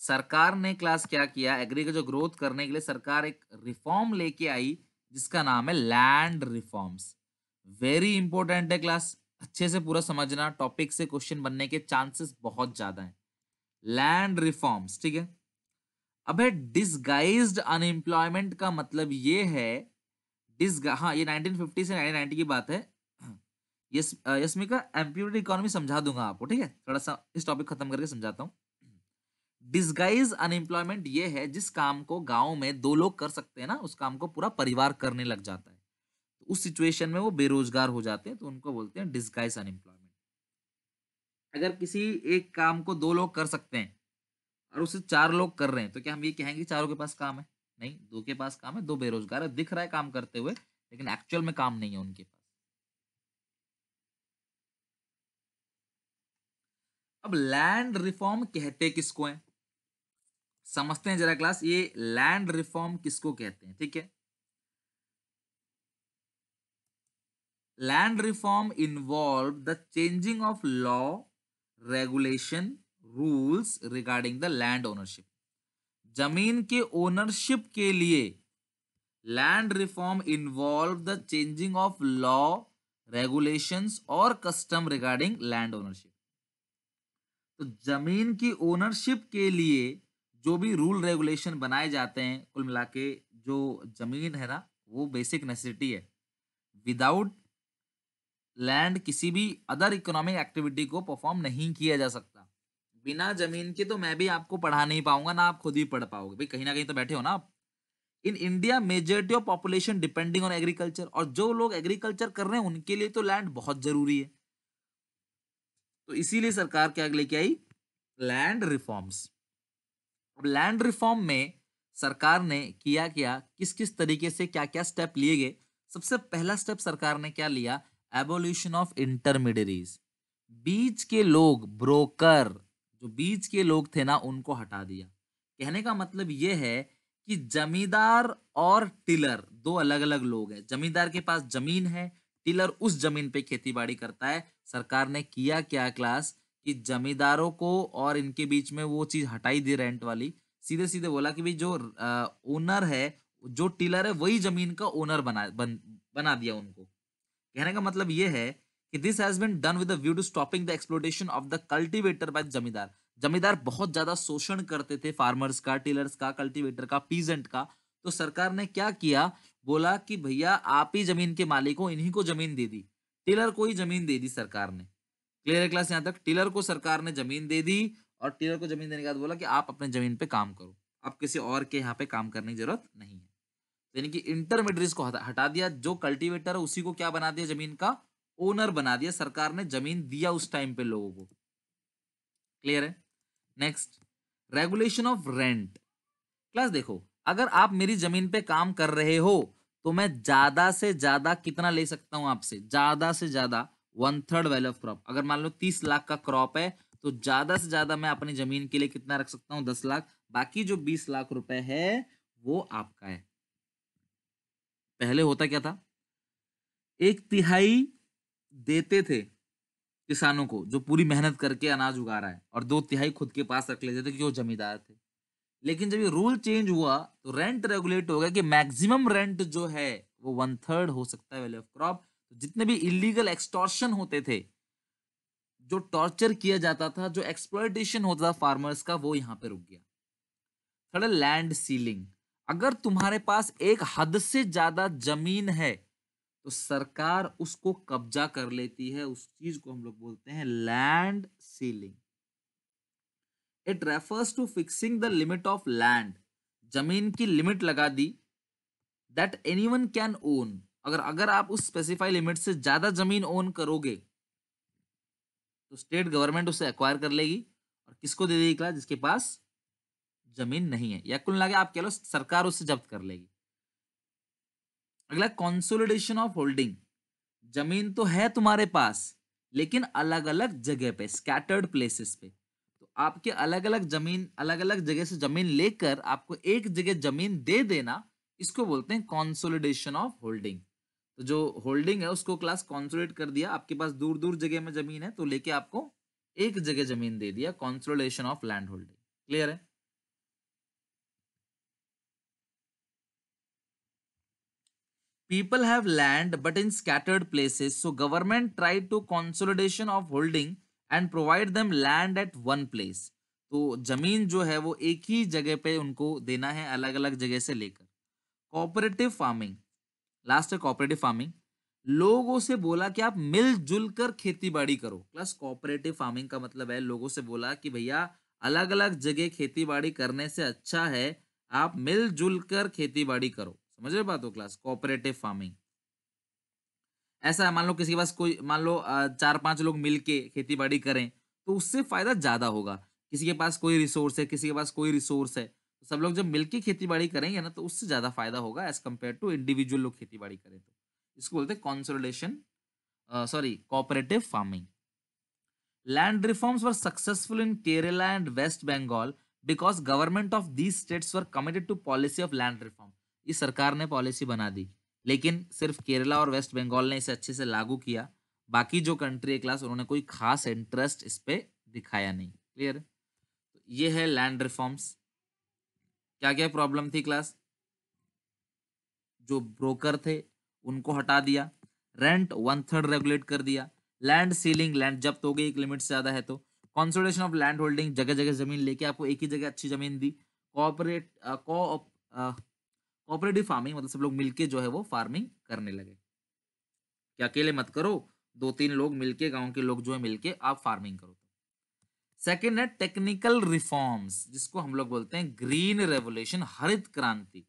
सरकार ने क्लास क्या किया एग्रीकल्चर ग्रोथ करने के लिए सरकार एक रिफॉर्म लेके आई जिसका नाम है लैंड रिफॉर्म्स वेरी इंपॉर्टेंट है क्लास अच्छे से पूरा समझना टॉपिक से क्वेश्चन बनने के चांसेस बहुत ज्यादा हैं लैंड रिफॉर्म्स ठीक है अब है डिसगाइज्ड अनएम्प्लॉयमेंट का मतलब ये है डिस हाँ ये 1950 से 1990 की बात है [CLEARS THROAT] यस यशमी का इकोनॉमी समझा दूंगा आपको ठीक है थोड़ा सा इस टॉपिक खत्म करके समझाता हूँ डिसगाइज अनएम्प्लॉयमेंट ये है जिस काम को गाँव में दो लोग कर सकते हैं ना उस काम को पूरा परिवार करने लग जाता है उस सिचुएशन में वो बेरोजगार हो जाते हैं तो उनको बोलते हैं डिस्गाइज अनएम्प्लॉयमेंट अगर किसी एक काम को दो लोग कर सकते हैं और उसे चार लोग कर रहे हैं तो क्या हम ये कहेंगे चारों के पास काम है नहीं दो के पास काम है दो बेरोजगार है दिख रहा है काम करते हुए लेकिन एक्चुअल में काम नहीं है उनके पास अब लैंड रिफॉर्म कहते किसको है समझते हैं जरा क्लास ये लैंड रिफॉर्म किसको कहते हैं ठीक है land reform involve the changing of law regulation rules regarding the land ownership जमीन के ओनरशिप के लिए land reform involve the changing of law regulation और कस्टम रिगार्डिंग लैंड ओनरशिप तो जमीन की ओनरशिप के लिए जो भी रूल रेगुलेशन बनाए जाते हैं कुल मिला के जो जमीन है ना वो बेसिक नेसेसिटी है विदाउट लैंड किसी भी अदर इकोनॉमिक एक्टिविटी को परफॉर्म नहीं किया जा सकता बिना जमीन के तो मैं भी आपको पढ़ा नहीं पाऊंगा ना आप खुद ही पढ़ पाओगे भाई कहीं ना कहीं तो बैठे हो ना आप in India majority of population depending on agriculture और जो लोग एग्रीकल्चर कर रहे हैं उनके लिए तो लैंड बहुत जरूरी है तो इसीलिए सरकार क्या लेके आई लैंड रिफॉर्म्स अब लैंड रिफॉर्म में सरकार ने किया क्या किस किस तरीके से क्या क्या स्टेप लिए गए सबसे पहला स्टेप सरकार ने क्या लिया एबोल्यूशन ऑफ इंटरमीडियरीज बीच के लोग ब्रोकर जो बीच के लोग थे ना उनको हटा दिया कहने का मतलब ये है कि जमींदार और टिलर दो अलग अलग लोग हैं जमींदार के पास जमीन है टिलर उस जमीन पे खेतीबाड़ी करता है सरकार ने किया क्या क्लास कि जमींदारों को और इनके बीच में वो चीज़ हटाई दी रेंट वाली सीधे सीधे बोला कि भाई जो ओनर है जो टिलर है वही जमीन का ओनर बना बन, बना दिया उनको कहने का मतलब ये है कि this has been done with view to stopping the exploitation of the cultivator by जमींदार जमींदार बहुत ज्यादा शोषण करते थे फार्मर्स का टेलर्स का कल्टीवेटर का पीजेंट का तो सरकार ने क्या किया बोला कि भैया आप ही जमीन के मालिक हो इन्हीं को जमीन दे दी टेलर को ही जमीन दे दी सरकार ने क्लियर क्लास यहाँ तक टेलर को सरकार ने जमीन दे दी और टीलर को जमीन देने के बाद बोला कि आप अपने जमीन पे काम करो आप किसी और के यहाँ पे काम करने की जरूरत नहीं है यानी कि इंटरमीडियरीज को हटा दिया जो कल्टीवेटर है उसी को क्या बना दिया जमीन का ओनर बना दिया सरकार ने जमीन दिया उस टाइम पे लोगों को क्लियर है next regulation of rent class देखो अगर आप मेरी जमीन पे काम कर रहे हो तो मैं ज्यादा से ज्यादा कितना ले सकता हूं आपसे ज्यादा से ज्यादा one third value of crop अगर मान लो तीस लाख का क्रॉप है तो ज्यादा से ज्यादा मैं अपनी जमीन के लिए कितना रख सकता हूँ दस लाख बाकी जो बीस लाख रुपए है वो आपका है पहले होता क्या था एक तिहाई देते थे किसानों को जो पूरी मेहनत करके अनाज उगा रहा है और दो तिहाई खुद के पास रख लेते थे क्योंकि वो जमींदार थे लेकिन जब ये रूल चेंज हुआ तो रेंट रेगुलेट हो गया कि मैक्सिमम रेंट जो है वो वन थर्ड हो सकता है वैल्यू ऑफ क्रॉप जितने भी इलीगल एक्सटॉर्शन होते थे जो टॉर्चर किया जाता था जो एक्सप्लॉयटेशन होता था फार्मर्स का वो यहाँ पे रुक गया थर्ड लैंड सीलिंग अगर तुम्हारे पास एक हद से ज्यादा जमीन है तो सरकार उसको कब्जा कर लेती है उस चीज को हम लोग बोलते हैं land ceiling it refers to fixing the limit of land जमीन की लिमिट लगा दी that anyone can own अगर अगर आप उस स्पेसिफाई लिमिट से ज़्यादा जमीन ओन करोगे तो स्टेट गवर्नमेंट उसे एक्वायर कर लेगी और किसको दे देगी जिसके पास जमीन नहीं है या कुल लगे आप कह लो सरकार उससे जब्त कर लेगी अगला कॉन्सोलिडेशन ऑफ होल्डिंग जमीन तो है तुम्हारे पास लेकिन अलग अलग जगह पे स्कैटर्ड प्लेसेस पे तो आपके अलग अलग जमीन अलग अलग जगह से जमीन लेकर आपको एक जगह जमीन दे देना इसको बोलते हैं कॉन्सोलिडेशन ऑफ होल्डिंग तो जो होल्डिंग है उसको क्लास कॉन्सोलिडेट कर दिया आपके पास दूर दूर जगह में जमीन है तो लेके आपको एक जगह जमीन दे दिया consolidation of land holding clear है people have land but in scattered places so government try to consolidation of holding and provide them land at one place तो जमीन जो है वो एक ही जगह पे उनको देना है अलग अलग जगह से लेकर कोऑपरेटिव फार्मिंग लास्ट है कोऑपरेटिव फार्मिंग लोगों से बोला कि आप मिलजुल कर खेती बाड़ी करो प्लस कोऑपरेटिव फार्मिंग का मतलब है लोगों से बोला कि भैया अलग अलग जगह खेती बाड़ी करने से अच्छा है आप मिलजुल कर खेती बाड़ी करो समझ रहे बात हो क्लास कोऑपरेटिव फार्मिंग ऐसा है मान लो किसी के पास कोई मान लो चार पांच लोग मिलके खेती बाड़ी करें तो उससे फायदा ज्यादा होगा किसी के पास कोई रिसोर्स है किसी के पास कोई रिसोर्स है तो सब लोग जब मिलके खेती बाड़ी करेंगे ना तो उससे ज्यादा फायदा होगा एज कम्पेयर टू इंडिविजुअल लोग खेती बाड़ी करें तो इसको बोलते हैं consolidation sorry cooperative farming land reforms were successful in Kerala and West Bengal because government of these states were committed to policy of land reform ये सरकार ने पॉलिसी बना दी लेकिन सिर्फ केरला और वेस्ट बंगाल ने इसे अच्छे से लागू किया बाकी जो कंट्री है क्लास उन्होंने कोई खास इंटरेस्ट इस पर दिखाया नहीं क्लियर तो ये है लैंड रिफॉर्म्स क्या क्या प्रॉब्लम थी क्लास जो ब्रोकर थे उनको हटा दिया रेंट वन थर्ड रेगुलेट कर दिया लैंड सीलिंग लैंड जब तो गई एक लिमिट से ज़्यादा है तो कॉन्सोलेशन ऑफ लैंड होल्डिंग जगह जगह जमीन लेके आपको एक ही जगह अच्छी जमीन दी कोऑपरेट को uh, कोऑपरेटिव फार्मिंग मतलब सब लोग मिलके जो है वो फार्मिंग करने लगे कि अकेले मत करो दो तीन लोग मिलके गांव के लोग जो है मिलके आप फार्मिंग करो सेकेंड है टेक्निकल रिफॉर्म्स जिसको हम लोग बोलते हैं ग्रीन रेवोल्यूशन हरित क्रांति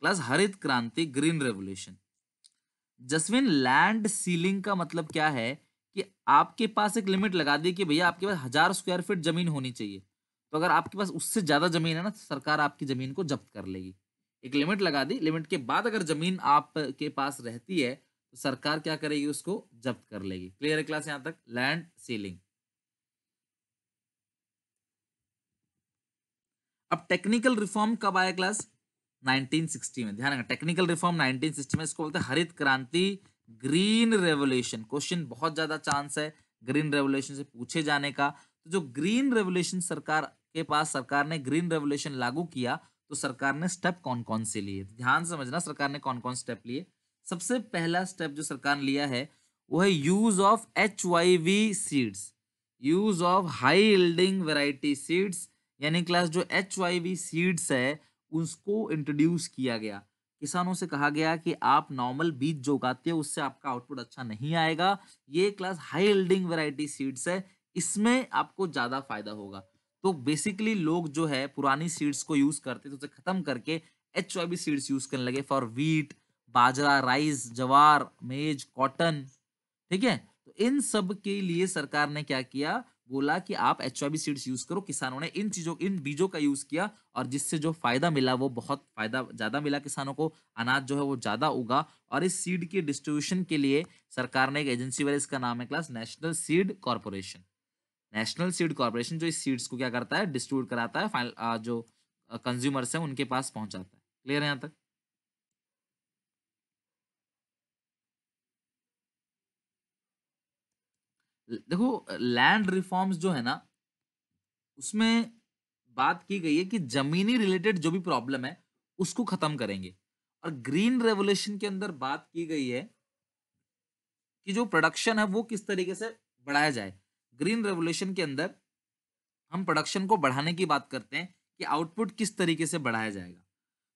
प्लस हरित क्रांति ग्रीन रेवोल्यूशन जसविन लैंड सीलिंग का मतलब क्या है कि आपके पास एक लिमिट लगा दी कि भैया आपके पास हजार स्क्वायर फीट जमीन होनी चाहिए तो अगर आपके पास उससे ज्यादा जमीन है ना तो सरकार आपकी जमीन को जब्त कर लेगी एक लिमिट लगा दी लिमिट के बाद अगर ज़मीन आपके पास रहती है तो सरकार क्या करेगी उसको जब्त कर लेगी क्लियर है क्लास यहां तक लैंड सीलिंग अब टेक्निकल रिफॉर्म कब आया क्लास 1960 में ध्यान रखना टेक्निकल रिफॉर्म 1960 में इसको बोलते हैं हरित क्रांति ग्रीन रेवोल्यूशन क्वेश्चन बहुत ज्यादा चांस है ग्रीन रेवोल्यूशन से पूछे जाने का तो जो ग्रीन रेवोल्यूशन सरकार के पास सरकार ने ग्रीन रेवोल्यूशन लागू किया तो सरकार ने स्टेप कौन कौन से लिए तो ध्यान समझना सरकार ने कौन कौन स्टेप लिए सबसे पहला स्टेप जो सरकार ने लिया है वो है use of H Y V seeds use of high yielding variety seeds यानी क्लास जो एच वाई वी सीड्स है उसको इंट्रोड्यूस किया गया किसानों से कहा गया कि आप नॉर्मल बीज जो उगाते हो उससे आपका आउटपुट अच्छा नहीं आएगा ये class high yielding variety seeds है इसमें आपको ज़्यादा फायदा होगा तो बेसिकली लोग जो है पुरानी सीड्स को यूज करते थे तो उसे खत्म करके एच वाई सीड्स यूज करने लगे फॉर वीट बाजरा राइस जवार मेज कॉटन ठीक है तो इन सब के लिए सरकार ने क्या किया बोला कि आप एच सीड्स यूज करो किसानों ने इन चीजों इन बीजों का यूज किया और जिससे जो फायदा मिला वो बहुत फायदा ज्यादा मिला किसानों को अनाज जो है वो ज्यादा उगा और इस सीड के डिस्ट्रीब्यूशन के लिए सरकार ने एक एजेंसी वाले इसका नाम है class national seed corporation national seed corporation जो इस सीड्स को क्या करता है डिस्ट्रीब्यूट कराता है फाइनल जो कंज्यूमर्स हैं उनके पास पहुंचाता है क्लियर है यहाँ तक देखो लैंड रिफॉर्म्स जो है ना उसमें बात की गई है कि जमीनी रिलेटेड जो भी प्रॉब्लम है उसको खत्म करेंगे और ग्रीन रेवोल्यूशन के अंदर बात की गई है कि जो प्रोडक्शन है वो किस तरीके से बढ़ाया जाए ग्रीन रेवोल्यूशन के अंदर हम प्रोडक्शन को बढ़ाने की बात करते हैं कि आउटपुट किस तरीके से बढ़ाया जाएगा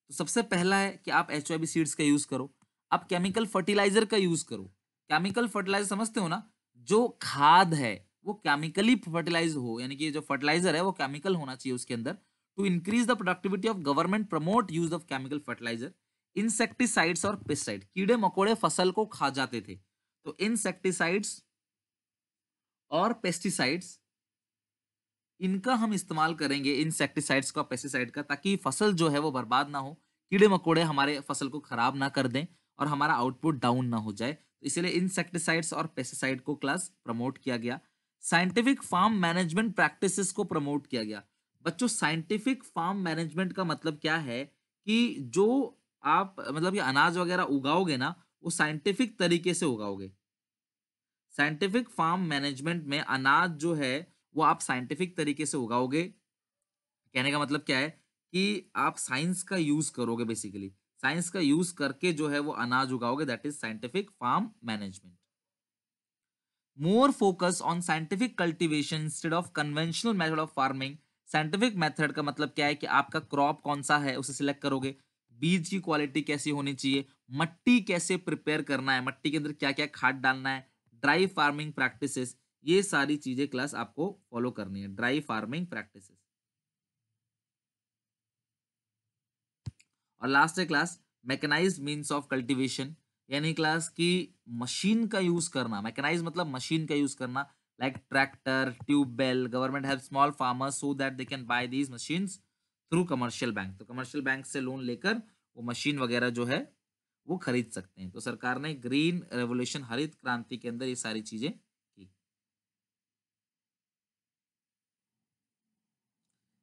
तो सबसे पहला है कि आप एच सीड्स का यूज़ करो आप केमिकल फर्टिलाइजर का यूज़ करो केमिकल फर्टिलाइजर समझते हो ना जो खाद है वो केमिकली फर्टिलाइज हो यानी कि जो फर्टिलाइजर है वो केमिकल होना चाहिए उसके अंदर to increase the productivity of government promote use of chemical fertiliser insecticides और पेस्टसाइड कीड़े मकोड़े फसल को खा जाते थे तो इंसेक्टिसाइड्स और पेस्टिसाइड्स इनका हम इस्तेमाल करेंगे इंसेक्टिसाइड्स का पेस्टिसाइड का ताकि फसल जो है वो बर्बाद ना हो कीड़े मकोड़े हमारे फसल को खराब ना कर दें और हमारा आउटपुट डाउन ना हो जाए तो इसलिए इंसेक्टिसाइड्स और पेस्टिसाइड को क्लास प्रमोट किया गया साइंटिफिक फार्म मैनेजमेंट प्रैक्टिसेस को प्रमोट किया गया बच्चों साइंटिफिक फार्म मैनेजमेंट का मतलब क्या है कि जो आप मतलब ये अनाज वगैरह उगाओगे ना वो साइंटिफिक तरीके से उगाओगे साइंटिफिक फार्म मैनेजमेंट में अनाज जो है वो आप साइंटिफिक तरीके से उगाओगे कहने का मतलब क्या है कि आप साइंस का यूज करोगे बेसिकली साइंस का यूज करके जो है वो अनाज उगाओगे that is scientific farm management more focus on scientific cultivation instead of conventional method of farming scientific method का मतलब क्या है कि आपका क्रॉप कौन सा है उसे सिलेक्ट करोगे बीज की क्वालिटी कैसी होनी चाहिए मट्टी कैसे प्रिपेयर करना है मट्टी के अंदर क्या क्या खाद डालना है ड्राई फार्मिंग प्रैक्टिसेस ये सारी चीज़ें क्लास आपको फॉलो करनी है ड्राई फार्मिंग प्रैक्टिसेस और लास्ट है class mechanise means of cultivation यानी क्लास की मशीन का यूज़ करना मैकेनाइज मतलब मशीन का यूज़ करना like tractor tubewell government help small farmers so that they can buy these machines through commercial bank तो कमर्शियल बैंक से लोन लेकर वो मशीन वगैरह जो है वो खरीद सकते हैं तो सरकार ने ग्रीन रेवोल्यूशन हरित क्रांति के अंदर ये सारी चीज़ें की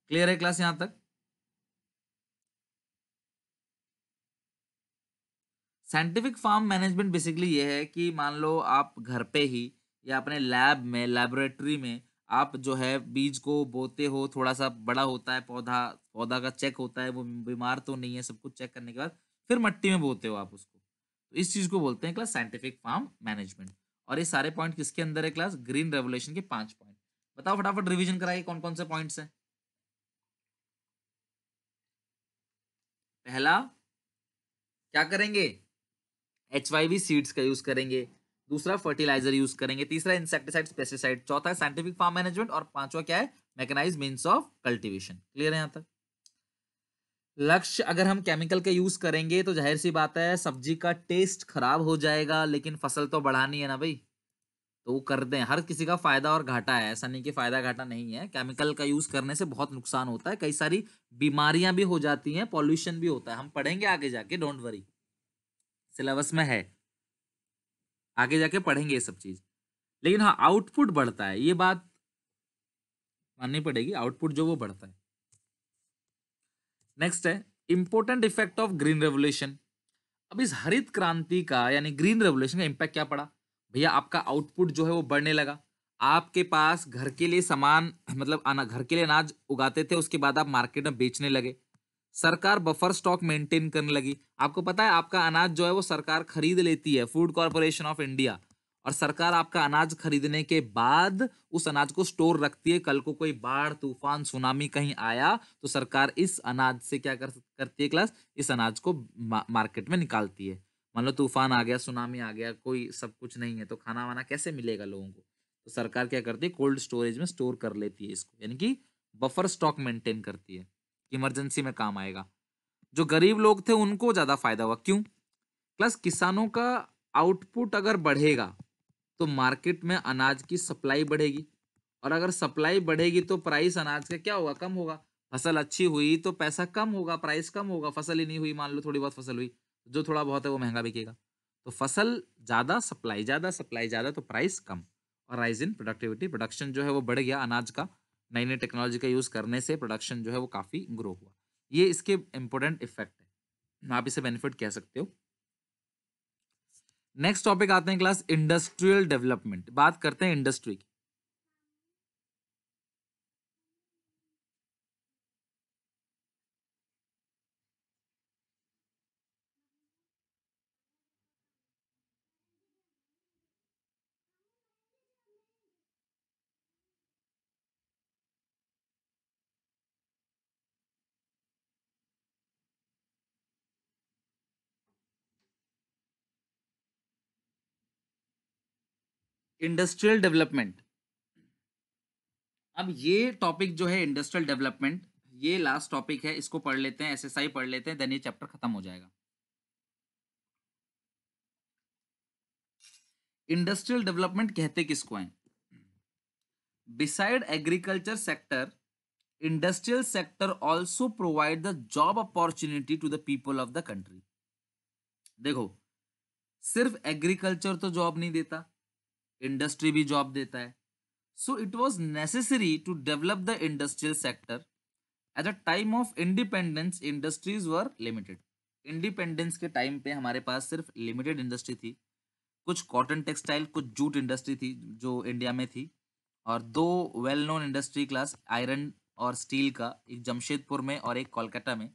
क्लियर है क्लास यहां तक साइंटिफिक फार्म मैनेजमेंट बेसिकली ये है कि मान लो आप घर पे ही या अपने लैब में लेबोरेटरी में आप जो है बीज को बोते हो थोड़ा सा बड़ा होता है पौधा पौधा का चेक होता है वो बीमार तो नहीं है सब कुछ चेक करने के बाद फिर मट्टी में बोते हो आप उसको तो इस चीज़ को बोलते हैं क्लास साइंटिफिक फार्म मैनेजमेंट और ये सारे पॉइंट किसके अंदर है क्लास ग्रीन रेवोल्यूशन के पांच पॉइंट बताओ फटाफट रिविजन कराइए कौन कौन से पॉइंट है पहला क्या करेंगे एच सीड्स का यूज करेंगे दूसरा फर्टिलाइजर यूज करेंगे तीसरा इंसेक्टिसाइड पेस्टिसाइड चौथा साइंटिफिक फार्म मैनेजमेंट और पांचवा क्या है mechanise means of cultivation clear है यहाँ तक लक्ष्य अगर हम केमिकल का के यूज करेंगे तो जाहिर सी बात है सब्जी का टेस्ट खराब हो जाएगा लेकिन फसल तो बढ़ानी है ना भाई तो वो कर दें हर किसी का फायदा और घाटा है ऐसा नहीं कि फायदा घाटा नहीं है केमिकल का यूज करने से बहुत नुकसान होता है कई सारी बीमारियां भी हो जाती हैं पॉल्यूशन भी होता है हम पढ़ेंगे आगे जाके डोंट वरी सिलेबस में है आगे जाके पढ़ेंगे ये सब चीज लेकिन हाँ आउटपुट बढ़ता है ये बात माननी पड़ेगी आउटपुट जो वो बढ़ता है नेक्स्ट है important effect of green revolution अब इस हरित क्रांति का यानी ग्रीन रेवोल्यूशन का इम्पैक्ट क्या पड़ा भैया आपका आउटपुट जो है वो बढ़ने लगा आपके पास घर के लिए सामान मतलब आना घर के लिए अनाज उगाते थे उसके बाद आप मार्केट में बेचने लगे सरकार बफर स्टॉक मेंटेन करने लगी आपको पता है आपका अनाज जो है वो सरकार खरीद लेती है फूड कॉरपोरेशन ऑफ इंडिया और सरकार आपका अनाज खरीदने के बाद उस अनाज को स्टोर रखती है कल को कोई बाढ़ तूफान सुनामी कहीं आया तो सरकार इस अनाज से क्या कर करती है क्लास इस अनाज को मार्केट में निकालती है मान लो तूफान आ गया सुनामी आ गया कोई सब कुछ नहीं है तो खाना वाना कैसे मिलेगा लोगों को तो सरकार क्या करती है कोल्ड स्टोरेज में स्टोर कर लेती है इसको यानी कि बफर स्टॉक मेंटेन करती है इमरजेंसी में काम आएगा जो गरीब लोग थे उनको ज़्यादा फायदा हुआ क्यों प्लस किसानों का आउटपुट अगर बढ़ेगा तो मार्केट में अनाज की सप्लाई बढ़ेगी और अगर सप्लाई बढ़ेगी तो प्राइस अनाज का क्या होगा कम होगा फसल अच्छी हुई तो पैसा कम होगा प्राइस कम होगा फसल ही नहीं हुई मान लो थोड़ी बहुत फसल हुई जो थोड़ा बहुत है वो महंगा बिकेगा तो फसल ज़्यादा सप्लाई ज़्यादा सप्लाई ज़्यादा तो प्राइस कम और राइज इन प्रोडक्टिविटी प्रोडक्शन जो है वो बढ़ गया अनाज का नई नई टेक्नोलॉजी का यूज़ करने से प्रोडक्शन जो है वो काफ़ी ग्रो हुआ ये इसके इम्पोर्टेंट इफेक्ट है आप इसे बेनिफिट कह सकते हो नेक्स्ट टॉपिक आते हैं क्लास इंडस्ट्रियल डेवलपमेंट बात करते हैं इंडस्ट्री की इंडस्ट्रियल डेवलपमेंट अब ये टॉपिक जो है इंडस्ट्रियल डेवलपमेंट ये लास्ट टॉपिक है इसको पढ़ लेते हैं एसएसआई पढ़ लेते हैं देन ये चैप्टर खत्म हो जाएगा इंडस्ट्रियल डेवलपमेंट कहते किसको हैं beside agriculture sector industrial sector also provide the job opportunity to the people of the country देखो सिर्फ एग्रीकल्चर तो जॉब नहीं देता इंडस्ट्री भी जॉब देता है so it was necessary to develop the industrial sector at the time of independence industries were limited independence के टाइम पे हमारे पास सिर्फ लिमिटेड इंडस्ट्री थी कुछ कॉटन टेक्सटाइल कुछ जूट इंडस्ट्री थी जो इंडिया में थी और दो well known industry class iron और स्टील का एक जमशेदपुर में और एक कोलकाता में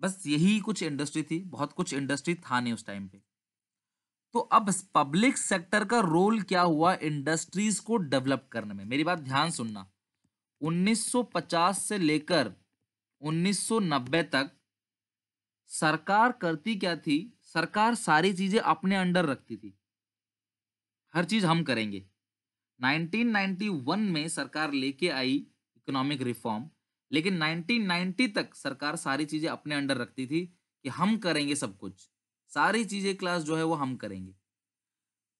बस यही कुछ इंडस्ट्री थी बहुत कुछ इंडस्ट्री था नहीं उस टाइम पे तो अब पब्लिक सेक्टर का रोल क्या हुआ इंडस्ट्रीज को डेवलप करने में मेरी बात ध्यान सुनना 1950 से लेकर 1990 तक सरकार करती क्या थी सरकार सारी चीजें अपने अंडर रखती थी हर चीज हम करेंगे 1991 में सरकार लेके आई इकोनॉमिक रिफॉर्म लेकिन 1990 तक सरकार सारी चीजें अपने अंडर रखती थी कि हम करेंगे सब कुछ सारी चीजें क्लास जो है वो हम करेंगे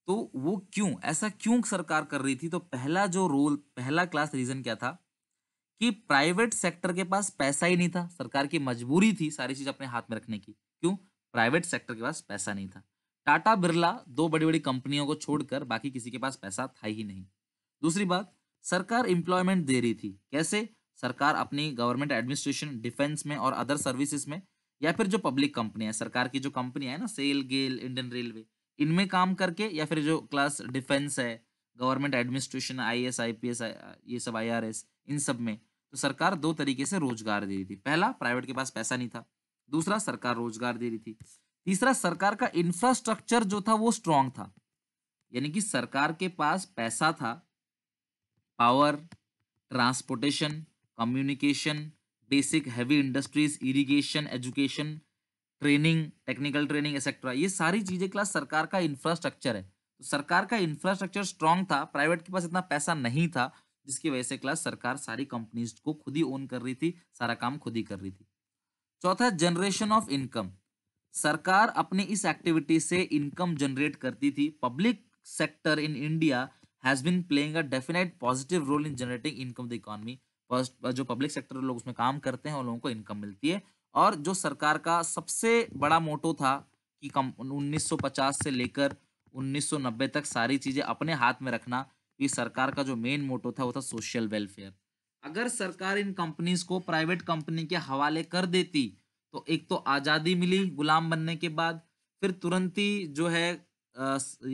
तो वो क्यों ऐसा क्यों सरकार कर रही थी तो पहला जो रोल पहला क्लास रीजन क्या था कि प्राइवेट सेक्टर के पास पैसा ही नहीं था सरकार की मजबूरी थी सारी चीज अपने हाथ में रखने की क्यों प्राइवेट सेक्टर के पास पैसा नहीं था टाटा बिरला दो बड़ी बड़ी कंपनियों को छोड़कर बाकी किसी के पास पैसा था ही नहीं दूसरी बात सरकार इंप्लॉयमेंट दे रही थी कैसे सरकार अपनी गवर्नमेंट एडमिनिस्ट्रेशन डिफेंस में और अदर सर्विसेज में या फिर जो पब्लिक कंपनी है सरकार की जो कंपनी है ना सेल गेल इंडियन रेलवे इनमें काम करके या फिर जो क्लास डिफेंस है government administration I S I P S ये सब आई आर एस इन सब में तो सरकार दो तरीके से रोजगार दे रही थी पहला प्राइवेट के पास पैसा नहीं था दूसरा सरकार रोजगार दे रही थी तीसरा सरकार का इंफ्रास्ट्रक्चर जो था वो स्ट्रांग था यानी कि सरकार के पास पैसा था power transportation communication basic heavy industries irrigation education training technical training etcetera ये सारी चीज़ें क्लास सरकार का इंफ्रास्ट्रक्चर है तो सरकार का इंफ्रास्ट्रक्चर स्ट्रांग था प्राइवेट के पास इतना पैसा नहीं था जिसकी वजह से क्लास सरकार सारी कंपनीज को खुद ही ओन कर रही थी सारा काम खुद ही कर रही थी चौथा जनरेशन ऑफ इनकम सरकार अपनी इस एक्टिविटी से इनकम जनरेट करती थी public sector in India has been playing a definite positive role in generating income the economy जो पब्लिक सेक्टर लोग उसमें काम करते हैं उन लोगों को इनकम मिलती है और जो सरकार का सबसे बड़ा मोटो था कि कम 1950 से लेकर 1990 तक सारी चीज़ें अपने हाथ में रखना ये सरकार का जो मेन मोटो था वो था सोशल वेलफेयर अगर सरकार इन कंपनीज को प्राइवेट कंपनी के हवाले कर देती तो एक तो आज़ादी मिली गुलाम बनने के बाद फिर तुरंत ही जो है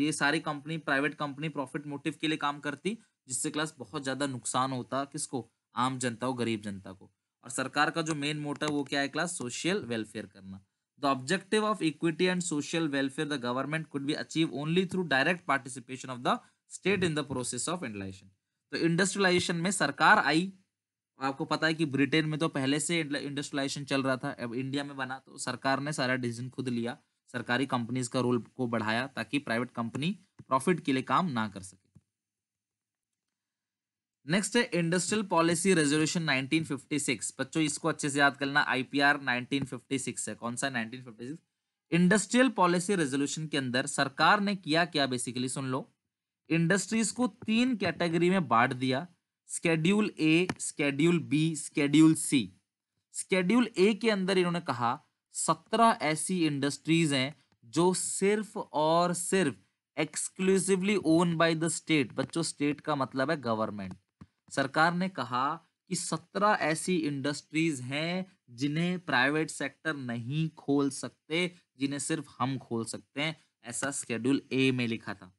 ये सारी company private company profit motive के लिए काम करती जिससे क्लास बहुत ज़्यादा नुकसान होता किसको आम जनता को गरीब जनता को और सरकार का जो मेन मोटिव वो क्या है क्लास सोशल वेलफेयर करना the objective of equity and social welfare the government could be achieve only through direct participation of the state in the process of industrialisation तो इंडस्ट्रियलाइजेशन में सरकार आई आपको पता है कि ब्रिटेन में तो पहले से इंडस्ट्रियलाइजेशन चल रहा था अब इंडिया में बना तो सरकार ने सारा डिसीजन खुद लिया सरकारी कंपनीज का रोल को बढ़ाया ताकि प्राइवेट कंपनी प्रॉफिट के लिए काम ना कर सके नेक्स्ट है इंडस्ट्रियल पॉलिसी रेजोल्यूशन 1956 बच्चों इसको अच्छे से याद करना आईपीआर 1956 है कौन सा 1956 इंडस्ट्रियल पॉलिसी रेजोल्यूशन के अंदर सरकार ने किया क्या बेसिकली सुन लो इंडस्ट्रीज को तीन कैटेगरी में बांट दिया schedule A schedule B schedule C schedule A के अंदर इन्होंने कहा सत्रह ऐसी इंडस्ट्रीज हैं जो सिर्फ और सिर्फ exclusively own by the state बच्चों स्टेट का मतलब है गवर्नमेंट सरकार ने कहा कि सत्रह ऐसी इंडस्ट्रीज हैं जिन्हें प्राइवेट सेक्टर नहीं खोल सकते जिन्हें सिर्फ हम खोल सकते हैं ऐसा स्केड्यूल ए में लिखा था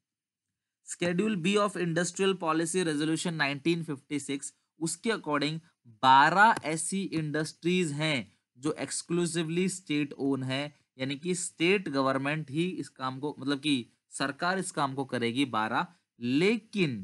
schedule B of industrial policy resolution 1956 उसके अकॉर्डिंग 12 ऐसी इंडस्ट्रीज हैं जो एक्सक्लूसिवली स्टेट ओन है यानी कि स्टेट गवर्नमेंट ही इस काम को मतलब कि सरकार इस काम को करेगी 12 लेकिन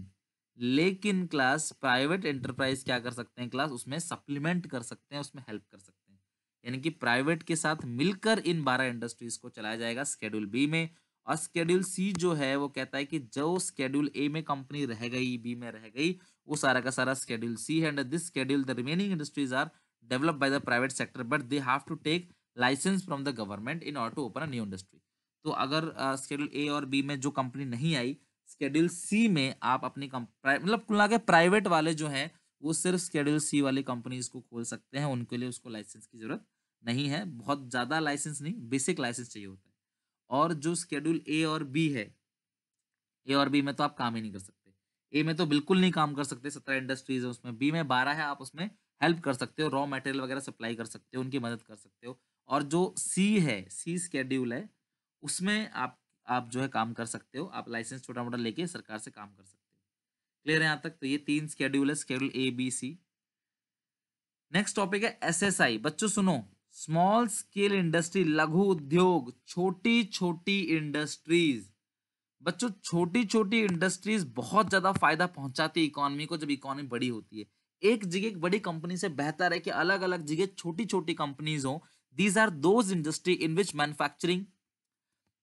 लेकिन क्लास प्राइवेट एंटरप्राइज क्या कर सकते हैं क्लास उसमें सप्लीमेंट कर सकते हैं उसमें हेल्प कर सकते हैं यानी कि प्राइवेट के साथ मिलकर इन बारह इंडस्ट्रीज को चलाया जाएगा स्केड्यूल बी में और स्केड्यूल सी जो है वो कहता है कि जो स्केड्यूल ए में कंपनी रह गई बी में रह गई वो सारा का सारा स्केड्यूल सी है and this schedule the remaining industries are develop by the private sector but they have to take licence from the government in order to open a new industry तो अगर स्केड्यूल ए और बी में जो कंपनी नहीं आई स्केड्यूल सी में आप अपनी मतलब कुल के प्राइवेट वाले जो हैं वो सिर्फ स्केड्यूल सी वाली कंपनीज को खोल सकते हैं उनके लिए उसको लाइसेंस की ज़रूरत नहीं है बहुत ज़्यादा लाइसेंस नहीं बेसिक लाइसेंस चाहिए होता है और जो स्केड्यूल ए और बी है ए और बी में तो आप काम ही नहीं कर सकते ए में तो बिल्कुल नहीं काम कर सकते सत्रह इंडस्ट्रीज है उसमें बी में बारह है आप उसमें हेल्प कर सकते हो रॉ मटेरियल वगैरह सप्लाई कर सकते हो उनकी मदद कर सकते हो और जो सी है सी स्केड्यूल है उसमें आप आप जो है काम कर सकते हो आप लाइसेंस छोटा मोटा लेके सरकार से काम कर सकते हो क्लियर है यहाँ तक तो ये तीन स्केड्यूल है schedule A B C next topic है एसएसआई बच्चों सुनो स्मॉल स्केल इंडस्ट्री लघु उद्योग छोटी छोटी इंडस्ट्रीज बच्चों छोटी छोटी इंडस्ट्रीज बहुत ज़्यादा फायदा पहुंचाती है इकोनॉमी को जब इकोनॉमी बड़ी होती है एक जगह एक बड़ी कंपनी से बेहतर है कि अलग अलग जगह छोटी छोटी कंपनीज हो these are those industry in which manufacturing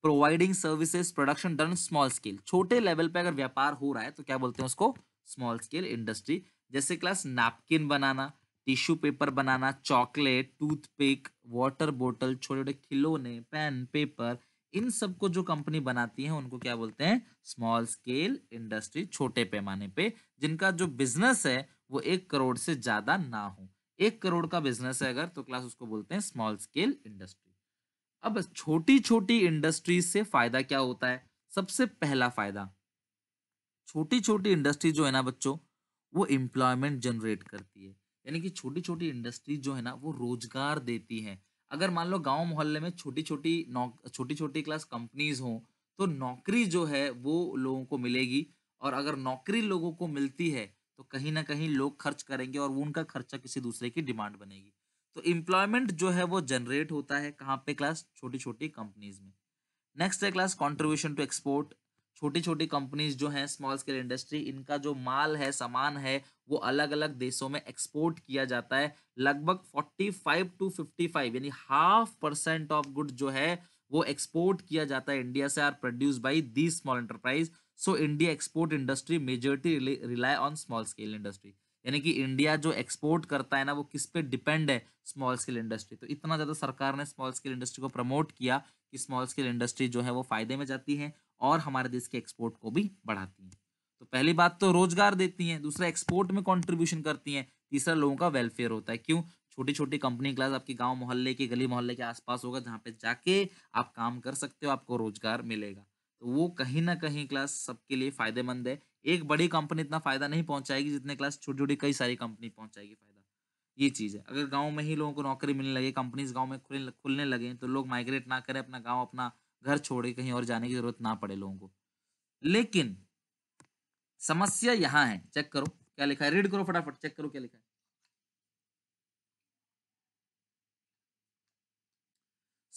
providing services production done small scale छोटे लेवल पे अगर व्यापार हो रहा है तो क्या बोलते हैं उसको स्मॉल स्केल इंडस्ट्री जैसे क्लास नैपकिन बनाना टिश्यू पेपर बनाना चॉकलेट टूथपिक वाटर बोतल छोटे छोटे खिलौने पेन पेपर इन सबको जो कंपनी बनाती है उनको क्या बोलते हैं स्मॉल स्केल इंडस्ट्री छोटे पैमाने पे जिनका जो बिजनेस है वो एक करोड़ से ज्यादा ना हो एक करोड़ का बिजनेस है अगर तो क्लास उसको बोलते हैं स्मॉल स्केल इंडस्ट्री अब छोटी छोटी इंडस्ट्रीज से फायदा क्या होता है सबसे पहला फायदा छोटी छोटी इंडस्ट्री जो है ना बच्चों वो एम्प्लॉयमेंट जनरेट करती है यानी कि छोटी छोटी इंडस्ट्री जो है ना वो रोजगार देती है अगर मान लो गांव मोहल्ले में छोटी छोटी छोटी छोटी क्लास कंपनीज हों तो नौकरी जो है वो लोगों को मिलेगी और अगर नौकरी लोगों को मिलती है तो कहीं ना कहीं लोग खर्च करेंगे और वो उनका खर्चा किसी दूसरे की डिमांड बनेगी तो एम्प्लॉयमेंट जो है वो जनरेट होता है कहाँ पे क्लास छोटी छोटी कंपनीज में नेक्स्ट है क्लास कॉन्ट्रीब्यूशन टू एक्सपोर्ट छोटी छोटी कंपनीज जो हैं स्मॉल स्केल इंडस्ट्री इनका जो माल है सामान है वो अलग अलग देशों में एक्सपोर्ट किया जाता है लगभग forty five to fifty five यानी हाफ परसेंट ऑफ गुड जो है वो एक्सपोर्ट किया जाता है इंडिया से are produce by the small enterprise so India export industry majority rely on small scale industry यानी कि इंडिया जो एक्सपोर्ट करता है ना वो किस पे डिपेंड है स्मॉल स्केल इंडस्ट्री तो इतना ज़्यादा सरकार ने स्मॉल स्केल इंडस्ट्री को प्रमोट किया कि स्मॉल स्केल इंडस्ट्री जो है वो फायदे में जाती है और हमारे देश के एक्सपोर्ट को भी बढ़ाती है तो पहली बात तो रोजगार देती हैं दूसरा एक्सपोर्ट में कॉन्ट्रीब्यूशन करती हैं तीसरा लोगों का वेलफेयर होता है क्यों छोटी छोटी कंपनी क्लास आपके गांव मोहल्ले के गली मोहल्ले के आसपास होगा जहाँ पे जाके आप काम कर सकते हो आपको रोजगार मिलेगा तो वो कहीं ना कहीं क्लास सबके लिए फायदेमंद है एक बड़ी कंपनी इतना फायदा नहीं पहुंचाएगी जितने क्लास छोटी छोटी कई सारी कंपनी पहुंचाएगी फायदा ये चीज़ है अगर गाँव में ही लोगों को नौकरी मिलने लगे कंपनीज गाँव में खुलने खुलने लगे तो लोग माइग्रेट ना करें अपना गाँव अपना घर छोड़े कहीं और जाने की जरूरत ना पड़े लोगों को लेकिन समस्या यहाँ है चेक करो क्या लिखा है रीड करो फटाफट चेक करो क्या लिखा है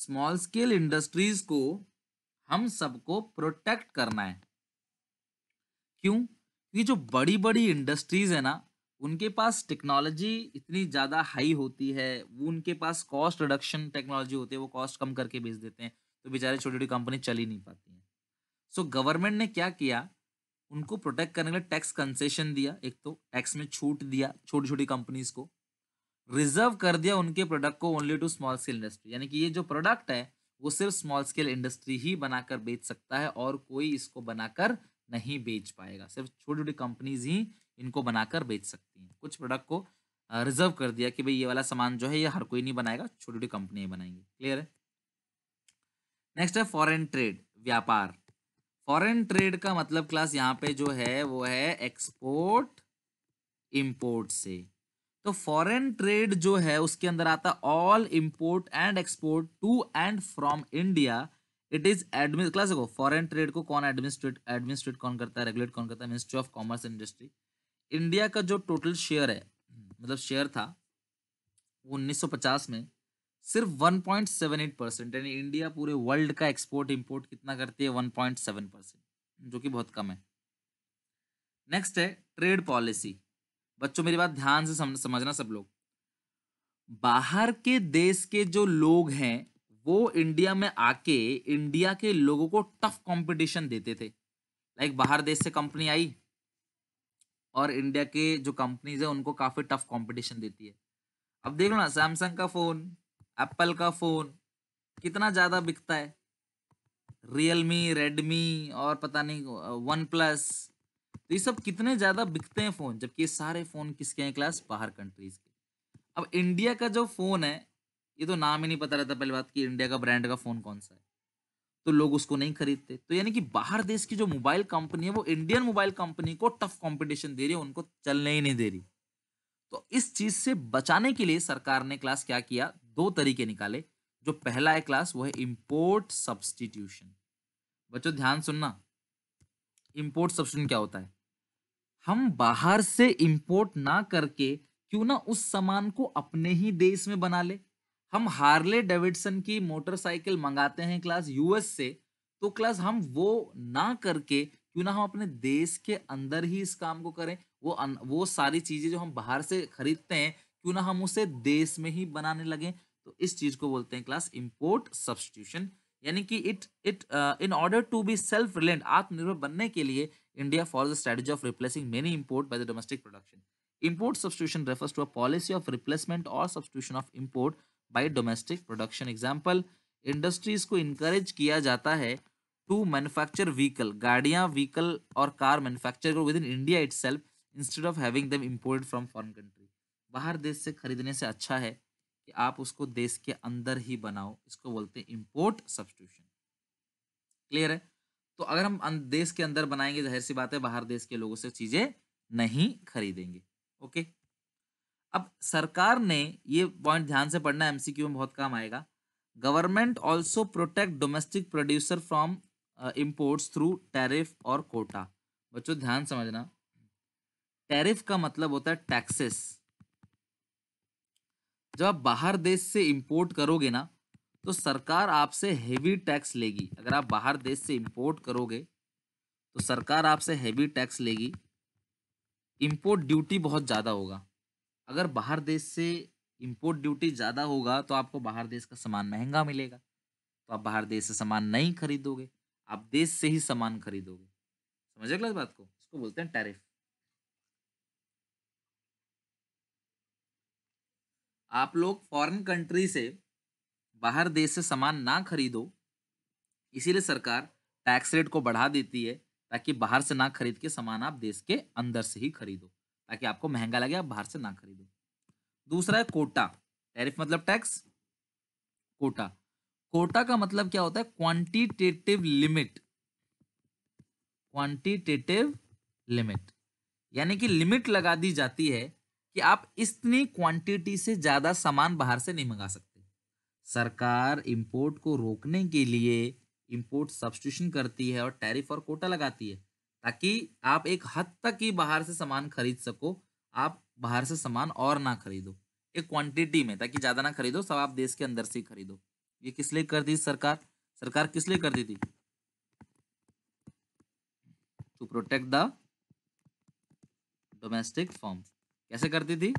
स्मॉल स्केल इंडस्ट्रीज को हम सबको प्रोटेक्ट करना है क्यों क्योंकि जो बड़ी बड़ी इंडस्ट्रीज है ना उनके पास टेक्नोलॉजी इतनी ज़्यादा हाई होती है वो उनके पास कॉस्ट रिडक्शन टेक्नोलॉजी होती है वो कॉस्ट कम करके बेच देते हैं तो बेचारे छोटी छोटी कंपनी चल ही नहीं पाती हैं सो so, गवर्नमेंट ने क्या किया उनको प्रोटेक्ट करने के लिए टैक्स कंसेशन दिया एक तो टैक्स में छूट दिया छोटी छोटी कंपनीज को रिजर्व कर दिया उनके प्रोडक्ट को only to small scale industry यानी कि ये जो प्रोडक्ट है वो सिर्फ स्मॉल स्केल इंडस्ट्री ही बनाकर बेच सकता है और कोई इसको बनाकर नहीं बेच पाएगा सिर्फ छोटी छोटी कंपनीज ही इनको बनाकर बेच सकती हैं कुछ प्रोडक्ट को रिजर्व कर दिया कि भाई ये वाला सामान जो है ये हर कोई नहीं बनाएगा छोटी छोटी कंपनियाँ बनाएंगी क्लियर है नेक्स्ट है फॉरेन ट्रेड व्यापार फॉरेन ट्रेड का मतलब क्लास यहाँ पे जो है वो है एक्सपोर्ट इम्पोर्ट से तो फॉरेन ट्रेड जो है उसके अंदर आता all import and export to and from India it is admin class देखो फॉरन ट्रेड को कौन एडमिनिस्ट्रेट एडमिनिस्ट्रेट कौन करता है रेगुलेट कौन करता है ministry of commerce industry India का जो टोटल शेयर है मतलब शेयर था वो 1950 में सिर्फ 1.78 परसेंट यानी इंडिया पूरे वर्ल्ड का एक्सपोर्ट इंपोर्ट कितना करती है 1.7 परसेंट जो कि बहुत कम है नेक्स्ट है ट्रेड पॉलिसी बच्चों मेरी बात ध्यान से समझना सब लोग बाहर के देश के जो लोग हैं वो इंडिया में आके इंडिया के लोगों को टफ कंपटीशन देते थे लाइक like बाहर देश से कंपनी आई और इंडिया के जो कंपनीज है उनको काफ़ी टफ कंपटीशन देती है अब देख लो ना सैमसंग का फ़ोन एप्पल का फ़ोन कितना ज़्यादा बिकता है रियलमी रेडमी और पता नहीं वन प्लस तो ये सब कितने ज़्यादा बिकते हैं फ़ोन जबकि ये सारे फ़ोन किसके हैं क्लास बाहर कंट्रीज़ के अब इंडिया का जो फ़ोन है ये तो नाम ही नहीं पता रहता पहली बात कि इंडिया का ब्रांड का फ़ोन कौन सा है तो लोग उसको नहीं खरीदते तो यानी कि बाहर देश की जो मोबाइल कंपनी है वो इंडियन मोबाइल कंपनी को टफ कंपटीशन दे रही है उनको चलने ही नहीं दे रही तो इस चीज़ से बचाने के लिए सरकार ने क्लास क्या किया दो तरीके निकाले जो पहला है क्लास वो है इम्पोर्ट सब्सटीट्यूशन बच्चों ध्यान सुनना इम्पोर्ट सब्सटीट्यूशन क्या होता है हम बाहर से इम्पोर्ट ना करके क्यों ना उस सामान को अपने ही देश में बना ले हम हार्ले डेविडसन की मोटरसाइकिल मंगाते हैं क्लास यूएस से तो क्लास हम वो ना करके क्यों ना हम अपने देश के अंदर ही इस काम को करें वो अन, वो सारी चीज़ें जो हम बाहर से खरीदते हैं क्यों ना हम उसे देश में ही बनाने लगे तो इस चीज़ को बोलते हैं क्लास इम्पोर्ट सब्सटीट्यूशन यानी कि it it in order to be self reliant आत्मनिर्भर बनने के लिए India for the strategy of replacing many import by the domestic production import substitution refers to a policy of replacement और substitution of import by domestic production example industries को इनकरेज किया जाता है टू मैन्युफैक्चर व्हीकल गाड़ियाँ व्हीकल और कार मैन्युफैक्चर करो within India itself instead of having them imported from foreign country बाहर देश से खरीदने से अच्छा है कि आप उसको देश के अंदर ही बनाओ इसको बोलते हैं इम्पोर्ट सब्सटीट्यूशन क्लियर है तो अगर हम अं-, देश के अंदर बनाएंगे जाहिर सी बात है बाहर देश के लोगों से चीज़ें नहीं खरीदेंगे ओके okay? अब सरकार ने ये पॉइंट ध्यान से पढ़ना एमसीक्यू में बहुत काम आएगा government also protect domestic producer from imports through tariff और कोटा बच्चों ध्यान समझना टैरिफ का मतलब होता है टैक्सेस जब आप बाहर देश से इम्पोर्ट करोगे ना तो सरकार आपसे हेवी टैक्स लेगी अगर आप बाहर देश से इम्पोर्ट करोगे तो सरकार आपसे हेवी टैक्स लेगी इम्पोर्ट ड्यूटी बहुत ज़्यादा होगा अगर बाहर देश से इम्पोर्ट ड्यूटी ज़्यादा होगा तो आपको बाहर देश का सामान महंगा मिलेगा तो आप बाहर देश से सामान नहीं खरीदोगे आप देश से ही सामान खरीदोगे समझ अगला बात को इसको बोलते हैं टैरिफ आप लोग फॉरेन कंट्री से बाहर देश से सामान ना खरीदो इसीलिए सरकार टैक्स रेट को बढ़ा देती है ताकि बाहर से ना खरीद के सामान आप देश के अंदर से ही खरीदो ताकि आपको महंगा लगे आप बाहर से ना खरीदो दूसरा है कोटा टैरिफ मतलब टैक्स कोटा कोटा का मतलब क्या होता है क्वांटिटेटिव लिमिट क्वांटिटेटिव लिमिट यानी कि लिमिट लगा दी जाती है कि आप इतनी क्वांटिटी से ज़्यादा सामान बाहर से नहीं मंगा सकते सरकार इंपोर्ट को रोकने के लिए इंपोर्ट सब्सटिट्यूशन करती है और टैरिफ और कोटा लगाती है ताकि आप एक हद तक ही बाहर से सामान खरीद सको आप बाहर से सामान और ना खरीदो एक क्वांटिटी में ताकि ज़्यादा ना खरीदो सब आप देश के अंदर से ही खरीदो ये किस लिए कर दी सरकार सरकार किस लिए कर दी थी to protect the domestic firm कैसे करती थी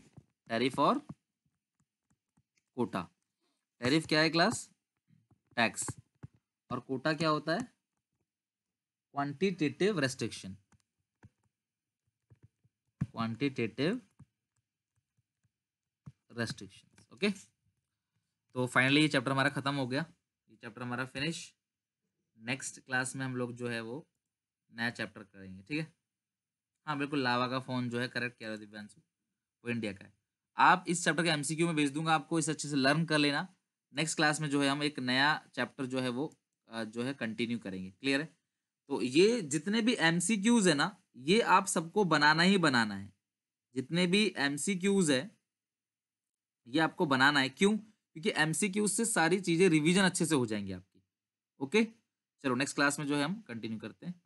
टैरिफ और कोटा टैरिफ क्या है क्लास टैक्स और कोटा क्या होता है quantitative restriction quantitative restrictions okay तो फाइनली ये चैप्टर हमारा ख़त्म हो गया ये चैप्टर हमारा फिनिश नेक्स्ट क्लास में हम लोग जो है वो नया चैप्टर करेंगे ठीक है हाँ बिल्कुल लावा का फ़ोन जो है करेक्ट कह दिव्यांशु वो इंडिया का है आप इस चैप्टर के एमसीक्यू में भेज दूंगा आपको इसे अच्छे से लर्न कर लेना नेक्स्ट क्लास में जो है हम एक नया चैप्टर जो है वो जो है कंटिन्यू करेंगे क्लियर है तो ये जितने भी एम सी क्यूज़ है ना ये आप सबको बनाना ही बनाना है जितने भी एम सी क्यूज है ये आपको बनाना है क्यों क्योंकि एम सी क्यूज से सारी चीज़ें रिविजन अच्छे से हो जाएंगी आपकी ओके चलो नेक्स्ट क्लास में जो है हम कंटिन्यू करते हैं